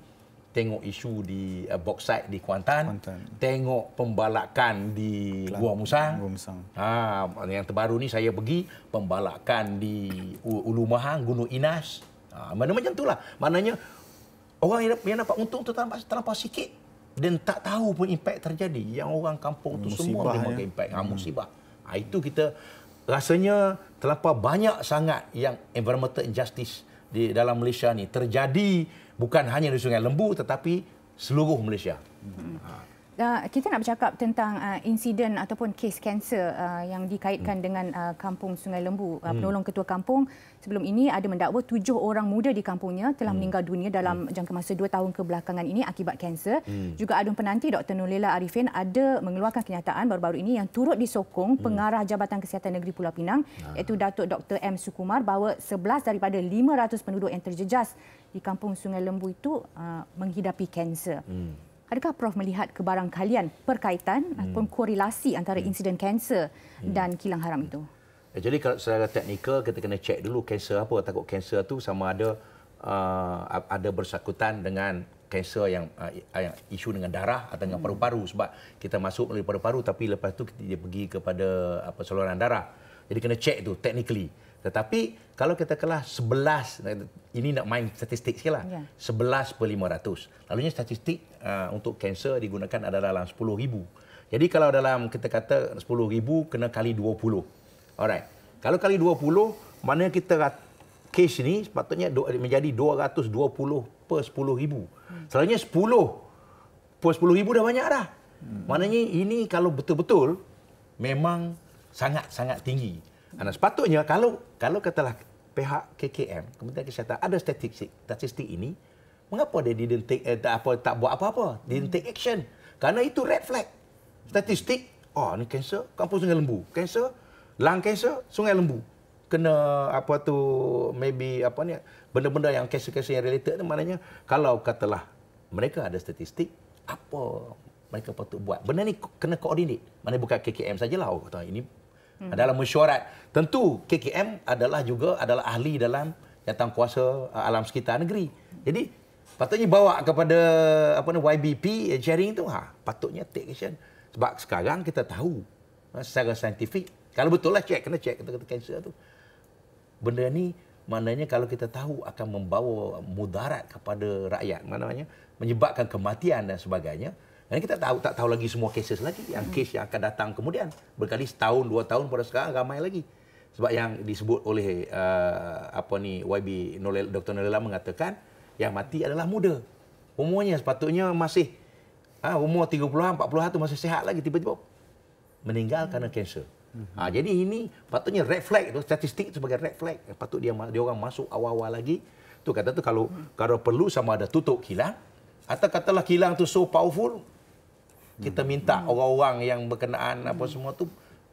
tengok isu di uh, bauxite di Kuantan, Kuantan, tengok pembalakan di Kelab. Gua Musang. Gua Musang. Ha, yang terbaru ni saya pergi pembalakan di Ulu Mahang, Gunung Inas. Ha, mana macam itulah. Maknanya orang yang, yang dapat untung tu terlampau, terlampau sikit dan tak tahu pun impak terjadi. Yang orang kampung tu semua dia ya. impak. Ha, hmm. musibah. Ha, itu kita rasanya terlampau banyak sangat yang environmental injustice di dalam Malaysia ni terjadi bukan hanya di Sungai Lembu tetapi seluruh Malaysia. Hmm. Ha. Ah, kita nak bercakap tentang uh, insiden ataupun kes kanser uh, yang dikaitkan hmm. dengan uh, kampung Sungai Lembu. Uh, penolong ketua kampung sebelum ini ada mendakwa tujuh orang muda di kampungnya telah hmm. meninggal dunia dalam hmm. jangka masa dua tahun kebelakangan ini akibat kanser. Hmm. Juga adun penanti Dr. Nulela Arifin ada mengeluarkan kenyataan baru-baru ini yang turut disokong hmm. pengarah Jabatan Kesihatan Negeri Pulau Pinang hmm. iaitu Datuk Dr. M. Sukumar bahawa 11 daripada 500 penduduk yang terjejas di kampung Sungai Lembu itu uh, menghidapi kanser. Hmm adakah Prof melihat kebarangkalian perkaitan hmm. ataupun korelasi antara hmm. insiden kanser hmm. dan kilang haram itu? Eh, jadi kalau secara teknikal kita kena cek dulu kanser apa takut kanser tu sama ada uh, ada bersangkutan dengan kanser yang uh, isu dengan darah atau dengan hmm. paru-paru sebab kita masuk melalui paru-paru tapi lepas tu kita pergi kepada apa saluran darah. Jadi kena cek tu technically. Tetapi kalau kita kalah 11 ini nak main statistik sikitlah. Yeah. Ya. 11 per 500. Lalunya statistik uh, untuk kanser digunakan adalah dalam ribu. Jadi kalau dalam kita kata ribu kena kali 20. Alright. Kalau kali 20, mana kita kes ini sepatutnya menjadi 220 per 10,000. Hmm. Selalunya 10 per ribu dah banyak dah. Hmm. Maknanya ini kalau betul-betul memang sangat-sangat tinggi. Anak sepatutnya kalau kalau katalah pihak KKM, Kementerian Kesihatan ada statistik, statistik ini mengapa dia didn't take eh, apa tak buat apa-apa? Didn't hmm. take action. Kerana itu red flag. Statistik, oh ni kanser, kampung Sungai Lembu. Kanser, lang kanser, Sungai Lembu. Kena apa tu maybe apa ni benda-benda yang kanser-kanser yang related tu maknanya kalau katalah mereka ada statistik, apa mereka patut buat. Benda ni kena koordinat. Mana bukan KKM sajalah. Oh, kata ini hmm. dalam mesyuarat. Tentu KKM adalah juga adalah ahli dalam jawatan kuasa uh, alam sekitar negeri. Jadi patutnya bawa kepada apa ni YBP sharing itu ha patutnya take action sebab sekarang kita tahu ha, secara saintifik kalau betul lah cek kena cek kata-kata kanser tu. Benda ni maknanya kalau kita tahu akan membawa mudarat kepada rakyat mana menyebabkan kematian dan sebagainya dan kita tahu tak tahu lagi semua cases lagi yang hmm. case yang akan datang kemudian berkali setahun dua tahun pada sekarang ramai lagi. Sebab yang disebut oleh uh, apa ni YB Nolel, Dr. Nolela mengatakan yang mati adalah muda. Umurnya sepatutnya masih ha, umur 30-an, 40-an tu masih sehat lagi tiba-tiba meninggal hmm. kerana kanser. Ha, jadi ini patutnya red flag tu statistik sebagai red flag patut dia dia orang masuk awal-awal lagi tu kata tu kalau hmm. kalau perlu sama ada tutup kilang atau katalah kilang tu so powerful kita minta hmm. orang-orang yang berkenaan apa hmm. semua tu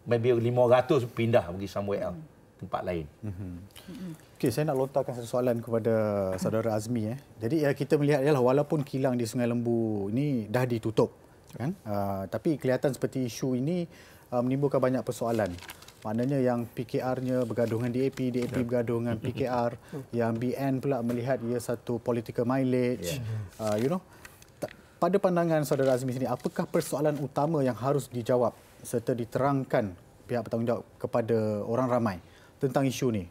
maybe 500 pindah pergi somewhere else hmm. tempat lain. Hmm. hmm. Okey, saya nak lontarkan satu soalan kepada [COUGHS] saudara Azmi eh. Jadi ya, kita melihat ialah walaupun kilang di Sungai Lembu ini dah ditutup kan? Uh, tapi kelihatan seperti isu ini uh, menimbulkan banyak persoalan. Maknanya yang PKR-nya bergaduh ya. dengan DAP, DAP yeah. bergaduh dengan PKR, yang BN pula melihat ia satu political mileage. Yeah. Ya. Uh, you know, pada pandangan saudara Azmi sini, apakah persoalan utama yang harus dijawab serta diterangkan pihak bertanggungjawab kepada orang ramai tentang isu ni?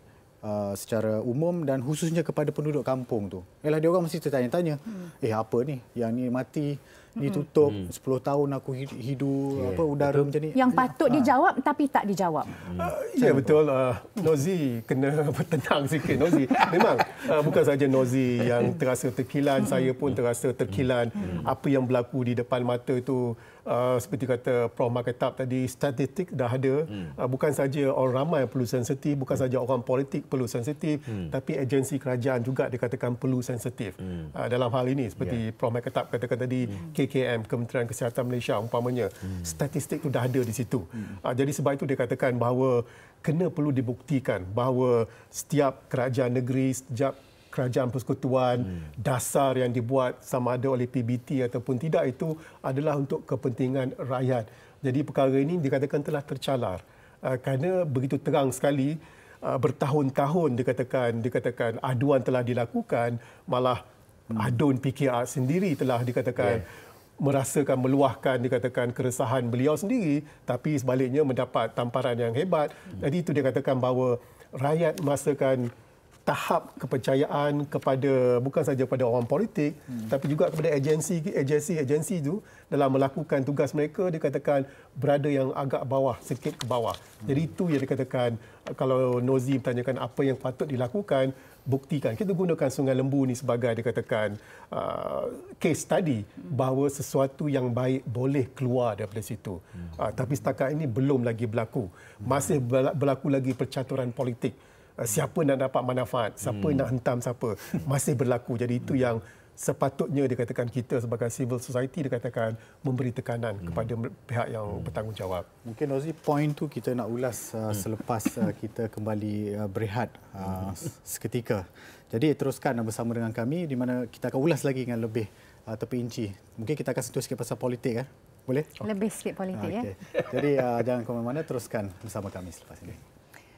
Uh, secara umum dan khususnya kepada penduduk kampung tu. Ialah dia orang mesti tertanya-tanya, hmm. eh apa ni? Yang ni mati ditutup hmm. 10 tahun aku hidu yeah. apa udara betul. macam ni yang patut ha. dia jawab tapi tak dijawab uh, ya yeah, betul uh, Nozi kena [LAUGHS] bertenang sikit Nozi memang uh, bukan saja Nozi yang terasa terkilan hmm. saya pun terasa terkilan apa yang berlaku di depan mata itu Uh, seperti kata Prof Maketab tadi statistik dah ada hmm. uh, bukan saja orang ramai perlu sensitif bukan hmm. saja orang politik perlu sensitif hmm. tapi agensi kerajaan juga dikatakan perlu sensitif hmm. uh, dalam hal ini seperti yeah. Prof Maketab katakan tadi hmm. KKM Kementerian Kesihatan Malaysia umpamanya hmm. statistik tu dah ada di situ hmm. uh, jadi sebab itu dikatakan bahawa kena perlu dibuktikan bahawa setiap kerajaan negeri setiap kerajaan persekutuan hmm. dasar yang dibuat sama ada oleh PBT ataupun tidak itu adalah untuk kepentingan rakyat. Jadi perkara ini dikatakan telah tercalar uh, kerana begitu terang sekali uh, bertahun-tahun dikatakan dikatakan aduan telah dilakukan malah hmm. adun PKR sendiri telah dikatakan yeah merasakan meluahkan dikatakan keresahan beliau sendiri tapi sebaliknya mendapat tamparan yang hebat. Hmm. Jadi itu dia katakan bahawa rakyat merasakan tahap kepercayaan kepada bukan saja kepada orang politik hmm. tapi juga kepada agensi agensi agensi itu dalam melakukan tugas mereka dikatakan berada yang agak bawah sikit ke bawah. Hmm. Jadi itu yang dikatakan kalau Nozi bertanyakan apa yang patut dilakukan buktikan kita gunakan Sungai Lembu ni sebagai dikatakan uh, case study hmm. bahawa sesuatu yang baik boleh keluar daripada situ hmm. uh, tapi setakat ini belum lagi berlaku masih berlaku lagi percaturan politik Eh, siapa nak dapat manfaat, siapa hmm. nak hentam siapa. Masih berlaku. Jadi itu hmm. yang sepatutnya dikatakan kita sebagai civil society dikatakan memberi tekanan hmm. kepada pihak yang hmm. bertanggungjawab. Mungkin Ozi point tu kita nak ulas uh, selepas uh, kita kembali uh, berehat uh, seketika. Jadi teruskan bersama dengan kami di mana kita akan ulas lagi dengan lebih uh, terperinci. Mungkin kita akan sentuh sikit pasal politik eh. Boleh? Lebih sikit politik okay. ya. Jadi uh, jangan ke mana-mana teruskan bersama kami selepas ini. Okay.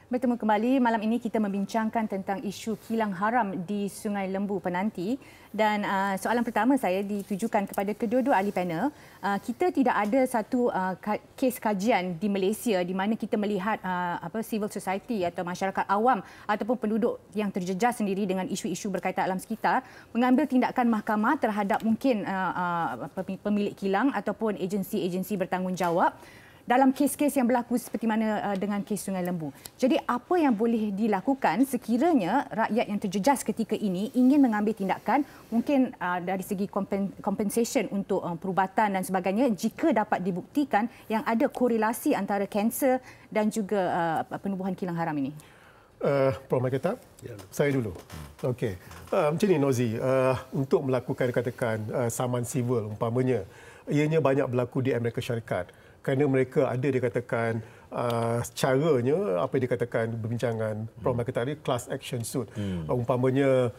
Bertemu kembali malam ini kita membincangkan tentang isu kilang haram di Sungai Lembu Penanti dan uh, soalan pertama saya ditujukan kepada kedua-dua ahli panel. Uh, kita tidak ada satu uh, kes kajian di Malaysia di mana kita melihat uh, apa civil society atau masyarakat awam ataupun penduduk yang terjejas sendiri dengan isu-isu berkaitan alam sekitar mengambil tindakan mahkamah terhadap mungkin uh, uh, pemilik kilang ataupun agensi-agensi bertanggungjawab dalam kes-kes yang berlaku seperti mana uh, dengan kes Sungai Lembu. Jadi apa yang boleh dilakukan sekiranya rakyat yang terjejas ketika ini ingin mengambil tindakan mungkin uh, dari segi kompen- compensation untuk uh, perubatan dan sebagainya jika dapat dibuktikan yang ada korelasi antara kanser dan juga uh, penubuhan kilang haram ini. Uh, Prof. Maketa, yeah. saya dulu. Hmm. Okay. Uh, macam ni Nozi, uh, untuk melakukan katakan uh, saman civil umpamanya, ianya banyak berlaku di Amerika Syarikat kerana mereka ada dikatakan uh, caranya apa yang dikatakan perbincangan hmm. mereka tadi class action suit hmm. uh, umpamanya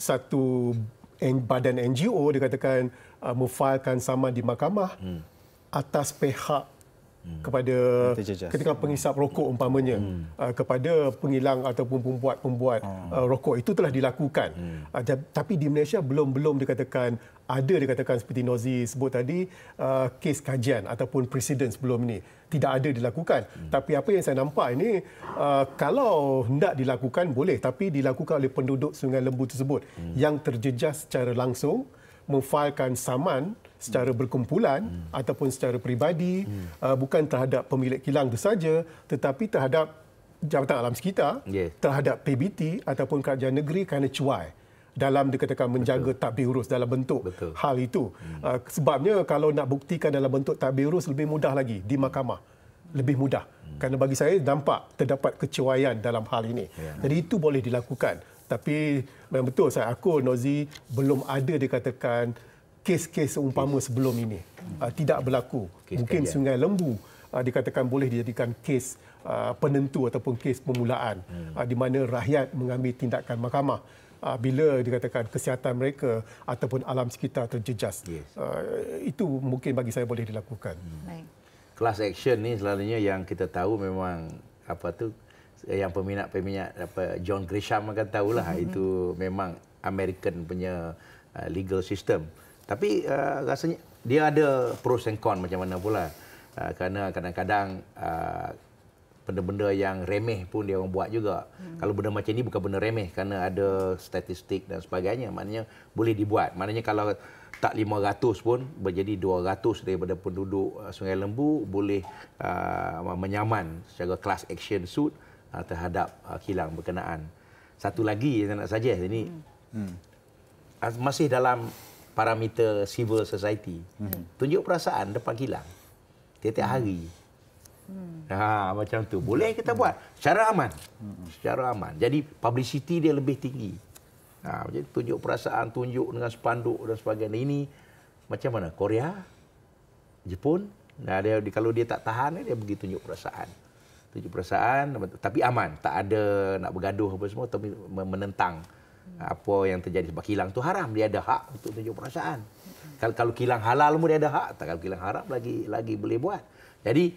satu badan NGO dikatakan uh, memfailkan saman di mahkamah hmm. atas pihak Hmm. kepada ketika pengisap rokok umpamanya hmm. Uh, kepada penghilang ataupun pembuat-pembuat hmm. Uh, rokok itu telah dilakukan hmm. Uh, tapi di Malaysia belum-belum dikatakan ada dikatakan seperti Nozi sebut tadi kes kajian ataupun presiden sebelum ini tidak ada dilakukan hmm. tapi apa yang saya nampak ini kalau hendak dilakukan boleh tapi dilakukan oleh penduduk Sungai Lembu tersebut hmm. yang terjejas secara langsung hmm memfailkan saman secara berkumpulan hmm. ataupun secara peribadi hmm. uh, bukan terhadap pemilik kilang itu saja tetapi terhadap jabatan alam sekitar yeah. terhadap PBT ataupun kerajaan negeri kerana cuai dalam dikatakan menjaga Betul. tadbir urus dalam bentuk Betul. hal itu hmm. uh, sebabnya kalau nak buktikan dalam bentuk tadbir urus lebih mudah lagi di mahkamah lebih mudah hmm. kerana bagi saya nampak terdapat kecuaian dalam hal ini yeah. jadi itu boleh dilakukan tapi memang betul saya aku Nozi belum ada dikatakan kes-kes umpama kes. sebelum ini. Uh, tidak berlaku. Kes Mungkin kajian. Sungai Lembu uh, dikatakan boleh dijadikan kes uh, penentu ataupun kes permulaan hmm. uh, di mana rakyat mengambil tindakan mahkamah uh, bila dikatakan kesihatan mereka ataupun alam sekitar terjejas. Yes. Uh, itu mungkin bagi saya boleh dilakukan. Hmm. Class action ni selalunya yang kita tahu memang apa tu Eh, yang peminat-peminat apa John Grisham akan tahulah mm-hmm. itu memang American punya uh, legal system. Tapi uh, rasanya dia ada pros and cons macam mana pula. Uh, kerana kadang-kadang uh, benda-benda yang remeh pun dia orang buat juga. Mm. Kalau benda macam ni bukan benda remeh kerana ada statistik dan sebagainya. Maknanya boleh dibuat. Maknanya kalau tak 500 pun menjadi 200 daripada penduduk uh, Sungai Lembu boleh uh, menyaman secara class action suit. Uh, uh, terhadap uh, kilang berkenaan. Satu lagi yang saya nak saja ini hmm. Hmm. Ah, masih dalam parameter civil society. Hmm. Tunjuk perasaan depan kilang tiap-tiap hmm. hari. Hmm. Ha, macam tu. Boleh hmm. kita hmm. buat secara aman. Hmm. Secara aman. Jadi publicity dia lebih tinggi. Ha, jadi tunjuk perasaan, tunjuk dengan spanduk dan sebagainya. Ini macam mana? Korea, Jepun, nah, dia, kalau dia tak tahan, dia pergi tunjuk perasaan tujuh perasaan tapi aman tak ada nak bergaduh apa semua tapi menentang apa yang terjadi sebab kilang tu haram dia ada hak untuk tujuh perasaan kalau kalau kilang halal pun dia ada hak tak kalau kilang haram lagi lagi boleh buat jadi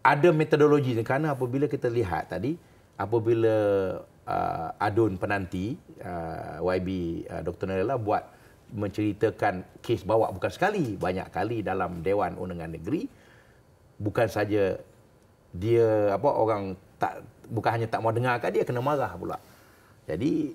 ada metodologi kerana apabila kita lihat tadi apabila uh, adun penanti uh, YB uh, Dr. Nerela buat menceritakan kes bawa bukan sekali banyak kali dalam Dewan Undangan Negeri bukan saja dia apa orang tak bukan hanya tak mau dengarkan dia kena marah pula. Jadi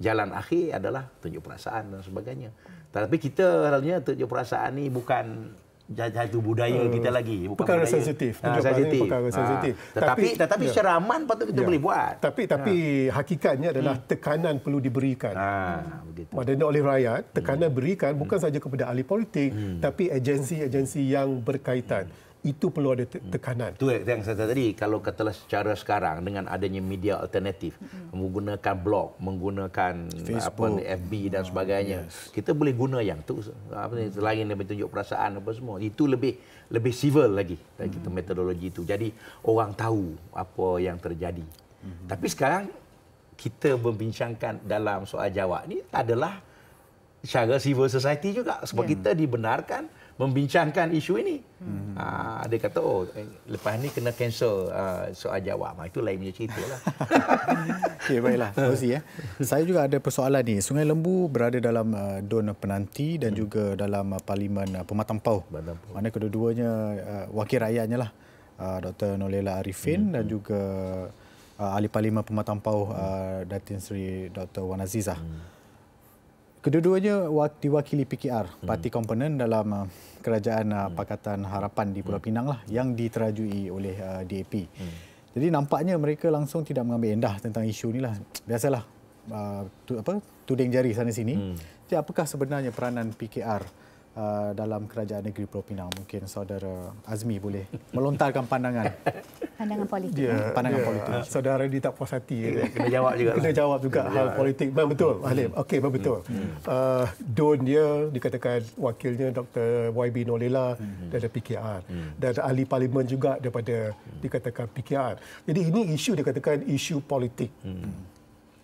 jalan akhir adalah tunjuk perasaan dan sebagainya. Tetapi kita halnya tunjuk perasaan ni bukan satu budaya hmm. kita lagi bukan perkara budaya. sensitif ha, perkara sensitif, perkara ha. sensitif. tetapi tetapi ya. secara aman patut kita ya. boleh buat tapi ha. tapi ha. hakikatnya adalah hmm. tekanan perlu diberikan ha begitu padanya oleh rakyat tekanan hmm. berikan bukan hmm. saja kepada ahli politik hmm. tapi agensi-agensi yang berkaitan hmm itu perlu ada tekanan. Itu yang saya kata tadi kalau katalah secara sekarang dengan adanya media alternatif hmm menggunakan blog, menggunakan Facebook. apa FB dan ah, sebagainya. Oh, yes. Kita boleh guna yang tu apa ni selain yang hmm tunjuk perasaan apa semua. Itu lebih lebih civil lagi mm-hmm. kita metodologi itu. Jadi orang tahu apa yang terjadi. hmm Tapi sekarang kita membincangkan dalam soal jawab ini adalah cara civil society juga sebab yeah. kita dibenarkan membincangkan isu ini. Hmm. Ha, dia kata, oh, eh, lepas ni kena cancel uh, soal jawab. Ha, itu lain punya cerita lah. [LAUGHS] okay, baiklah. Terusi, ya. Saya juga ada persoalan ni. Sungai Lembu berada dalam uh, eh, Don Penanti dan hmm. juga dalam uh, Parlimen uh, Pematang Pau. Mana kedua-duanya uh, wakil rakyatnya lah. Uh, Dr. Nolela Arifin hmm. dan hmm. juga uh, Ahli Parlimen Pematang Pau, hmm. Datin Seri Dr. Wan Azizah. Hmm. Kedua-duanya diwakili PKR, hmm. parti komponen dalam uh, kerajaan hmm. Pakatan Harapan di Pulau hmm. Pinang lah yang diterajui oleh uh, DAP. Hmm. Jadi nampaknya mereka langsung tidak mengambil endah tentang isu ini lah. Biasalah uh, tu, apa tuding jari sana sini. Hmm. Jadi apakah sebenarnya peranan PKR? uh, dalam kerajaan negeri Pulau Pinang. Mungkin saudara Azmi boleh [LAUGHS] melontarkan pandangan. Pandangan politik. Yeah, ya, ya. pandangan yeah. politik. Uh, saudara ini tak puas hati. Yeah, kena jawab juga. Kena jawab juga hal jawab. politik. Baik, betul, hmm. Alim. Okey, baik, betul. Mm uh, Don dia dikatakan wakilnya Dr. YB Nolela mm-hmm. dari PKR. Mm. Dan ahli parlimen juga daripada hmm. dikatakan PKR. Jadi ini isu dikatakan isu politik. Mm.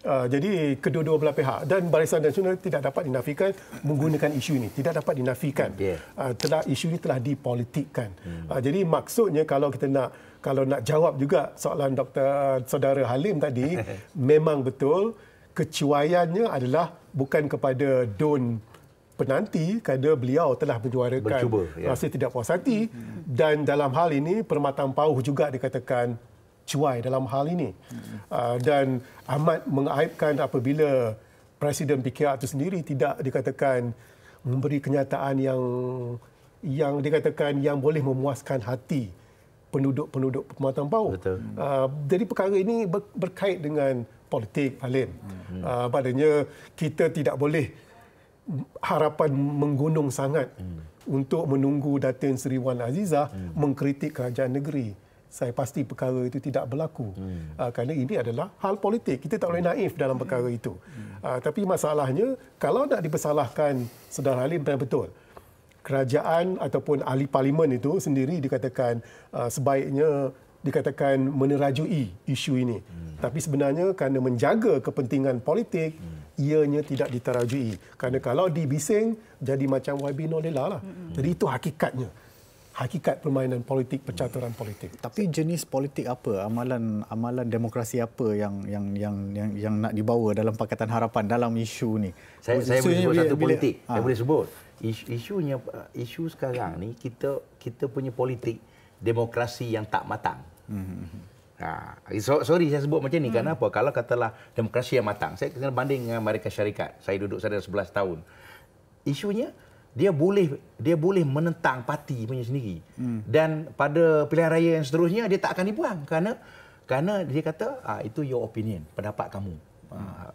Ah, jadi kedua-dua belah pihak dan Barisan Nasional tidak dapat dinafikan menggunakan isu ini. Tidak dapat dinafikan. Yeah. Uh, telah isu ini telah dipolitikkan. Hmm. Uh, jadi maksudnya kalau kita nak kalau nak jawab juga soalan Dr. Saudara Halim tadi [LAUGHS] memang betul kecuaiannya adalah bukan kepada Don penanti kerana beliau telah menyuarakan Bercuba, ya. rasa tidak puas hati hmm. dan dalam hal ini Permatang Pauh juga dikatakan cuai dalam hal ini. Uh, dan amat mengaibkan apabila Presiden PKR itu sendiri tidak dikatakan memberi kenyataan yang yang dikatakan yang boleh memuaskan hati penduduk-penduduk Pematang Pau. Uh, jadi perkara ini ber, berkait dengan politik Alim. Hmm. Uh, ah, padanya kita tidak boleh harapan menggunung sangat hmm. untuk menunggu Datin Seri Wan Azizah hmm. mengkritik kerajaan negeri saya pasti perkara itu tidak berlaku hmm. Ah, kerana ini adalah hal politik kita tak boleh hmm. naif dalam perkara itu hmm. uh, tapi masalahnya kalau nak dipersalahkan saudara Halim betul kerajaan ataupun ahli parlimen itu sendiri dikatakan ah, sebaiknya dikatakan menerajui isu ini hmm. tapi sebenarnya kerana menjaga kepentingan politik hmm. ianya tidak diterajui kerana kalau dibising jadi macam YB Nolela lah hmm. jadi itu hakikatnya hakikat permainan politik percaturan politik. Tapi jenis politik apa? Amalan amalan demokrasi apa yang yang yang yang, yang nak dibawa dalam pakatan harapan dalam isu ni? Saya saya boleh sebut satu politik. Ha. Saya ah. boleh sebut. Isu, isunya uh, isu sekarang ni kita kita punya politik demokrasi yang tak matang. hmm Ha, eh, sorry saya sebut macam ni mm. kerana apa? Kalau katalah demokrasi yang matang, saya kena banding dengan Amerika Syarikat. Saya duduk sana 11 tahun. Isunya dia boleh dia boleh menentang parti punya sendiri. Hmm. Dan pada pilihan raya yang seterusnya dia tak akan dibuang kerana kerana dia kata ah itu your opinion, pendapat kamu. Ah, hmm. Ah,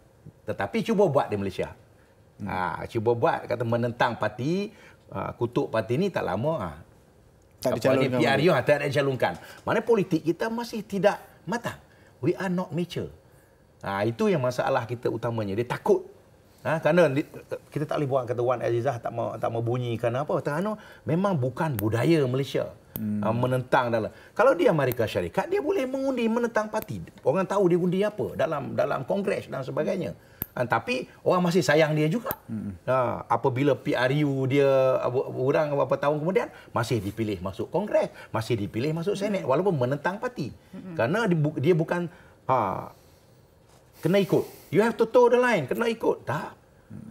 tetapi cuba buat di Malaysia. Hmm. Ah cuba buat kata menentang parti ah, kutuk parti ni tak lama ah tak dicalonkan. PR you ah, tak ada calonkan. Mana politik kita masih tidak matang. We are not mature. Ah itu yang masalah kita utamanya. Dia takut Ha, kerana kita tak boleh buat kata Wan Azizah tak mau tak mau bunyi kerana apa? Kerana memang bukan budaya Malaysia ha, hmm. menentang dalam. Kalau dia Amerika Syarikat, dia boleh mengundi menentang parti. Orang tahu dia undi apa dalam dalam kongres dan sebagainya. Ha, tapi orang masih sayang dia juga. Hmm. Ha, apabila PRU dia kurang beberapa tahun kemudian masih dipilih masuk kongres, masih dipilih masuk Senat hmm. walaupun menentang parti. Hmm. Karena dia bukan ha, kena ikut. You have to toe the line, kena ikut. Tak.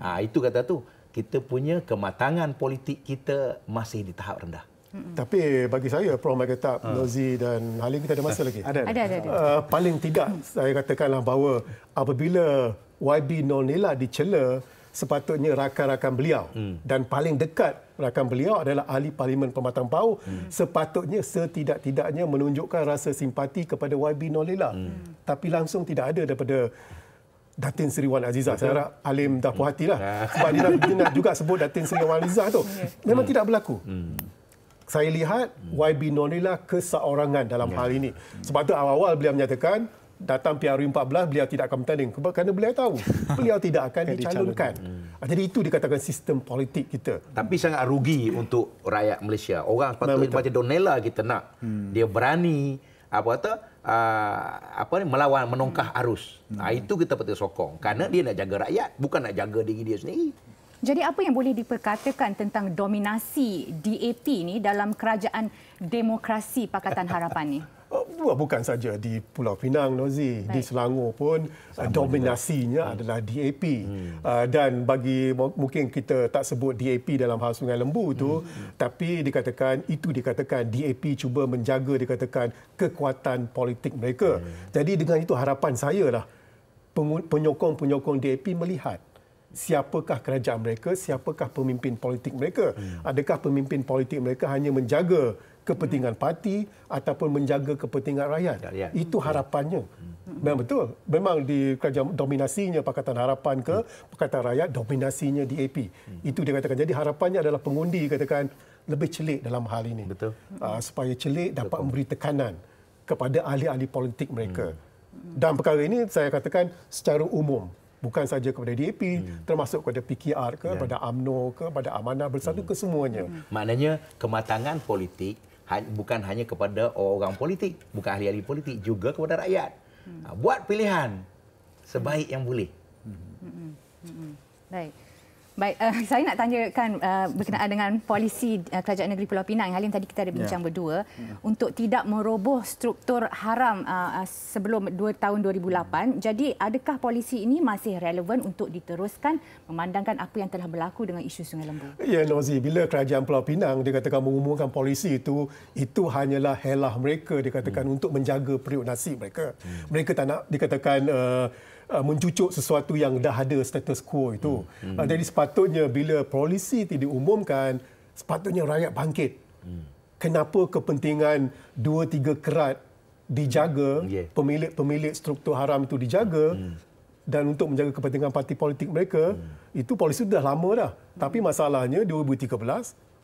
Ha, itu kata tu. Kita punya kematangan politik kita masih di tahap rendah. hmm Tapi bagi saya, Prof. Mike Tap, uh. Nozi dan Halim, kita ada masa lagi. Ada, ada. ada, ada. Uh, paling tidak, saya katakanlah bahawa apabila YB Nonila dicela, sepatutnya rakan-rakan beliau hmm. dan paling dekat rakan beliau adalah ahli parlimen Pematang Pau hmm. sepatutnya setidak-tidaknya menunjukkan rasa simpati kepada YB Nolila hmm. tapi langsung tidak ada daripada Datin Seri Wan Azizah. Saya harap Alim dah puas hati lah. Hmm. Ah. Sebab dia nak juga sebut Datin Seri Wan Azizah tu. Ya. Memang hmm. tidak berlaku. Hmm. Saya lihat YB Nolila keseorangan dalam yeah. hal ini. Sebab tu awal-awal beliau menyatakan datang PRU 14 beliau tidak akan bertanding kerana beliau tahu [LAUGHS] beliau tidak akan dicalonkan hmm. jadi itu dikatakan sistem politik kita tapi sangat rugi untuk rakyat Malaysia orang sepatutnya Betul. macam Donella kita nak hmm. dia berani apa kata uh, apa ni melawan menongkah arus hmm. nah itu kita patut sokong kerana dia nak jaga rakyat bukan nak jaga diri dia sendiri jadi apa yang boleh diperkatakan tentang dominasi DAP ini dalam kerajaan demokrasi Pakatan Harapan ini? [LAUGHS] Oh, bukan saja di Pulau Pinang, Nozi. Baik. Di Selangor pun eh, Sama dominasinya juga. Hmm. adalah DAP. Hmm. Ah, dan bagi mungkin kita tak sebut DAP dalam hal Sungai Lembu itu, hmm. tapi dikatakan itu dikatakan DAP cuba menjaga dikatakan kekuatan politik mereka. Hmm. Jadi dengan itu harapan saya lah penyokong-penyokong DAP melihat siapakah kerajaan mereka, siapakah pemimpin politik mereka. Hmm. Adakah pemimpin politik mereka hanya menjaga kepentingan parti ataupun menjaga kepentingan rakyat. Ya, ya. Itu harapannya. Ya. Memang betul. Memang di kerajaan dominasinya Pakatan Harapan ke ya. Pakatan Rakyat dominasinya DAP. Ya. Itu dia katakan. Jadi harapannya adalah pengundi katakan lebih celik dalam hal ini. Betul. Uh, supaya celik dapat memberi tekanan kepada ahli-ahli politik mereka. Ya. Dan perkara ini saya katakan secara umum bukan saja kepada DAP hmm. termasuk kepada PKR ke ya. pada AMNO ke pada Amanah Bersatu hmm. ke semuanya. Hmm. Maknanya kematangan politik bukan hanya kepada orang politik, bukan ahli-ahli politik juga kepada rakyat. Hmm. Ha, buat pilihan sebaik hmm. yang boleh. Hmm. Hmm. Hmm. hmm. hmm. Baik. Baik, uh, [LAUGHS] saya nak tanyakan uh, berkenaan dengan polisi uh, Kerajaan Negeri Pulau Pinang. Halim tadi kita ada bincang yeah. berdua yeah. untuk tidak meroboh struktur haram uh, sebelum dua tahun 2008. Ya. Jadi, adakah polisi ini masih relevan untuk diteruskan memandangkan apa yang telah berlaku dengan isu Sungai Lembu? Ya, yeah, Nozi, bila Kerajaan Pulau Pinang dikatakan mengumumkan polisi itu, itu hanyalah helah mereka dikatakan mm. untuk menjaga periuk nasib mereka. Mm. Mereka tak nak dikatakan uh, Uh, mencucuk sesuatu yang dah ada status quo itu. Hmm. Uh, hmm. Jadi sepatutnya bila polisi tidak diumumkan, sepatutnya rakyat bangkit. Hmm. Kenapa kepentingan dua tiga kerat dijaga, yeah. pemilik-pemilik struktur haram itu dijaga hmm. dan untuk menjaga kepentingan parti politik mereka, hmm. itu polisi sudah lama dah. Hmm. Tapi masalahnya 2013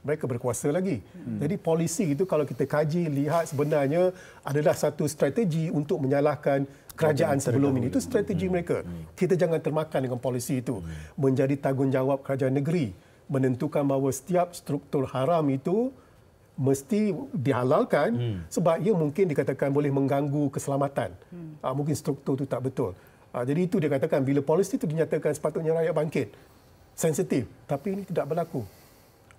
mereka berkuasa lagi. Hmm. Jadi polisi itu kalau kita kaji lihat sebenarnya adalah satu strategi untuk menyalahkan kerajaan sebelum ini itu strategi hmm. mereka. Hmm. Kita jangan termakan dengan polisi itu hmm. menjadi tanggungjawab kerajaan negeri menentukan bahawa setiap struktur haram itu mesti dihalalkan hmm. sebab ia mungkin dikatakan boleh mengganggu keselamatan. Ah, mungkin struktur itu tak betul. Ah, jadi itu dia katakan bila polisi itu dinyatakan sepatutnya rakyat bangkit sensitif tapi ini tidak berlaku.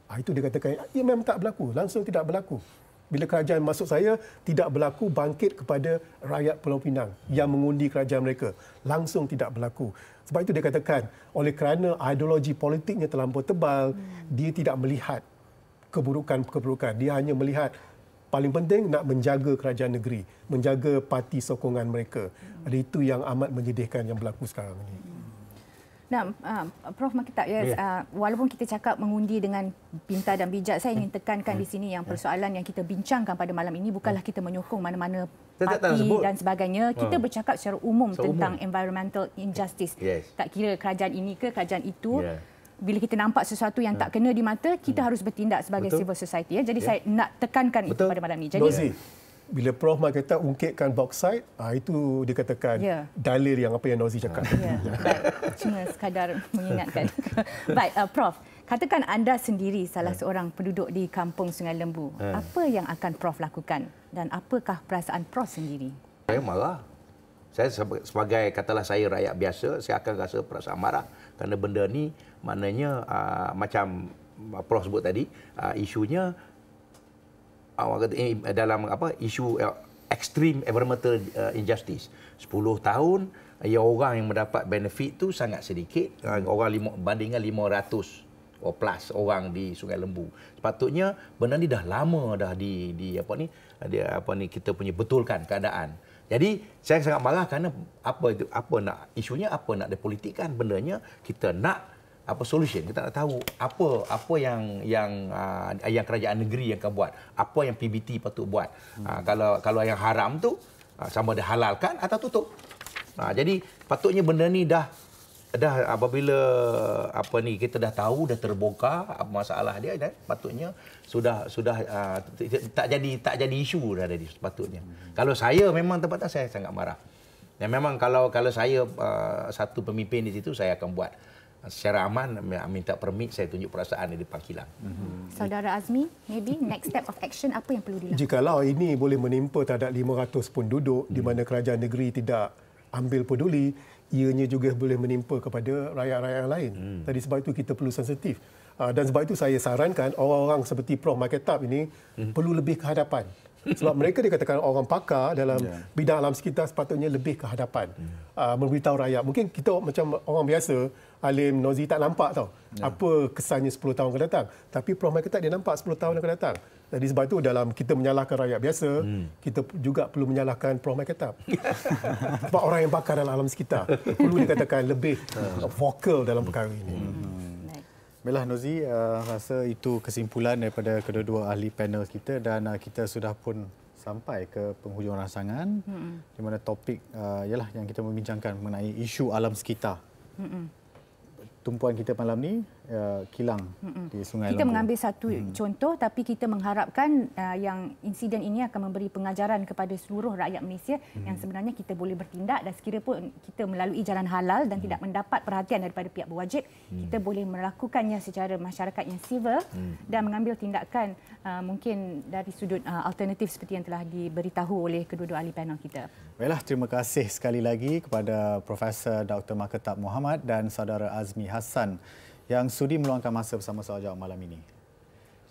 Ah, itu dia katakan ia ya, ya, memang tak berlaku langsung tidak berlaku bila kerajaan masuk saya tidak berlaku bangkit kepada rakyat Pulau Pinang yang mengundi kerajaan mereka langsung tidak berlaku sebab itu dia katakan oleh kerana ideologi politiknya terlampau tebal hmm. dia tidak melihat keburukan-keburukan dia hanya melihat paling penting nak menjaga kerajaan negeri menjaga parti sokongan mereka hmm. itu yang amat menyedihkan yang berlaku sekarang ini hmm. Nah, uh, Prof Makita, yes, yeah. Ya. uh, walaupun kita cakap mengundi dengan pintar dan bijak, saya ingin tekankan di sini yang ya. persoalan yang kita bincangkan pada malam ini bukanlah ya. kita menyokong mana-mana parti dan sebagainya. Ha. Kita uh. bercakap secara umum so, tentang environmental injustice. Yes. Tak kira kerajaan ini ke kerajaan itu. Yeah. Bila kita nampak sesuatu yang tak kena di mata, kita hmm. harus bertindak sebagai Betul. civil society. Ya. Jadi yeah. saya nak tekankan Betul. itu pada malam ini. Jadi, Dozi bila Prof Mak kata ungkitkan bauxite, ah itu dikatakan yeah. dalil yang apa yang Nozi cakap. Yeah. Cuma sekadar mengingatkan. [LAUGHS] Baik, uh, Prof. Katakan anda sendiri salah ya. seorang penduduk di kampung Sungai Lembu. Ya. Apa yang akan Prof lakukan dan apakah perasaan Prof sendiri? Saya marah. Saya sebagai katalah saya rakyat biasa, saya akan rasa perasaan marah kerana benda ni maknanya uh, macam Prof sebut tadi, uh, isunya awak kata eh, dalam apa isu eh, extreme environmental eh, injustice 10 tahun ya orang yang mendapat benefit tu sangat sedikit orang lima, bandingkan 500 or plus orang di Sungai Lembu sepatutnya benda ni dah lama dah di di apa ni di apa ni kita punya betulkan keadaan jadi saya sangat marah kerana apa itu apa nak isunya apa nak dipolitikkan bendanya kita nak apa solution kita nak tahu apa apa yang yang uh, yang kerajaan negeri yang akan buat apa yang PBT patut buat hmm. uh, kalau kalau yang haram tu uh, sama ada halalkan atau tutup uh, jadi patutnya benda ni dah dah apabila apa ni kita dah tahu dah terbongkar apa masalah dia dan patutnya sudah sudah uh, tak jadi tak jadi isu dah jadi patutnya hmm. kalau saya memang tempat saya sangat marah dan memang kalau kalau saya uh, satu pemimpin di situ saya akan buat secara aman minta permit saya tunjuk perasaan di depan Mm-hmm. Saudara Azmi, maybe next step of action apa yang perlu dilakukan? Jikalau ini boleh menimpa terhadap 500 penduduk mm. di hmm. mana kerajaan negeri tidak ambil peduli, ianya juga boleh menimpa kepada rakyat-rakyat yang lain. Mm. Tadi sebab itu kita perlu sensitif. Ah, dan sebab itu saya sarankan orang-orang seperti Prof. Maketab ini mm. perlu lebih kehadapan. Sebab mereka dikatakan orang pakar dalam yeah. bidang alam sekitar sepatutnya lebih kehadapan hadapan. Uh, memberitahu rakyat. Mungkin kita macam orang biasa, Alim Nozi tak nampak tau. Ya. Apa kesannya 10 tahun ke datang. Tapi Prof. Michael tak dia nampak 10 tahun ke datang. Jadi sebab itu dalam kita menyalahkan rakyat biasa, hmm. kita juga perlu menyalahkan Prof. Michael Tap. [LAUGHS] sebab orang yang bakar dalam alam sekitar. Perlu dikatakan lebih hmm. vokal dalam perkara ini. Hmm. Baiklah Nozi, uh, rasa itu kesimpulan daripada kedua-dua ahli panel kita dan uh, kita sudah pun sampai ke penghujung rangsangan hmm. di mana topik uh, ialah yang kita membincangkan mengenai isu alam sekitar. Hmm tumpuan kita malam ni uh, kilang Mm-mm. di Sungai Kita Longgur. mengambil satu mm. contoh tapi kita mengharapkan uh, yang insiden ini akan memberi pengajaran kepada seluruh rakyat Malaysia mm. yang sebenarnya kita boleh bertindak dan sekiranya pun kita melalui jalan halal dan mm. tidak mendapat perhatian daripada pihak berwajib mm. kita boleh melakukannya secara masyarakat yang civil mm. dan mengambil tindakan uh, mungkin dari sudut uh, alternatif seperti yang telah diberitahu oleh kedua-dua ahli panel kita. Baiklah terima kasih sekali lagi kepada Profesor Dr. Maketab Muhammad dan saudara Azmi Hassan yang sudi meluangkan masa bersama Soal Jawab malam ini.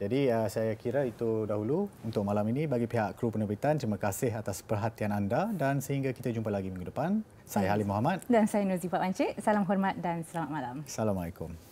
Jadi uh, saya kira itu dahulu untuk malam ini bagi pihak kru penerbitan. Terima kasih atas perhatian anda dan sehingga kita jumpa lagi minggu depan. Saya Halim Muhammad. Dan saya Nur Zifat Lancik. Salam hormat dan selamat malam. Assalamualaikum.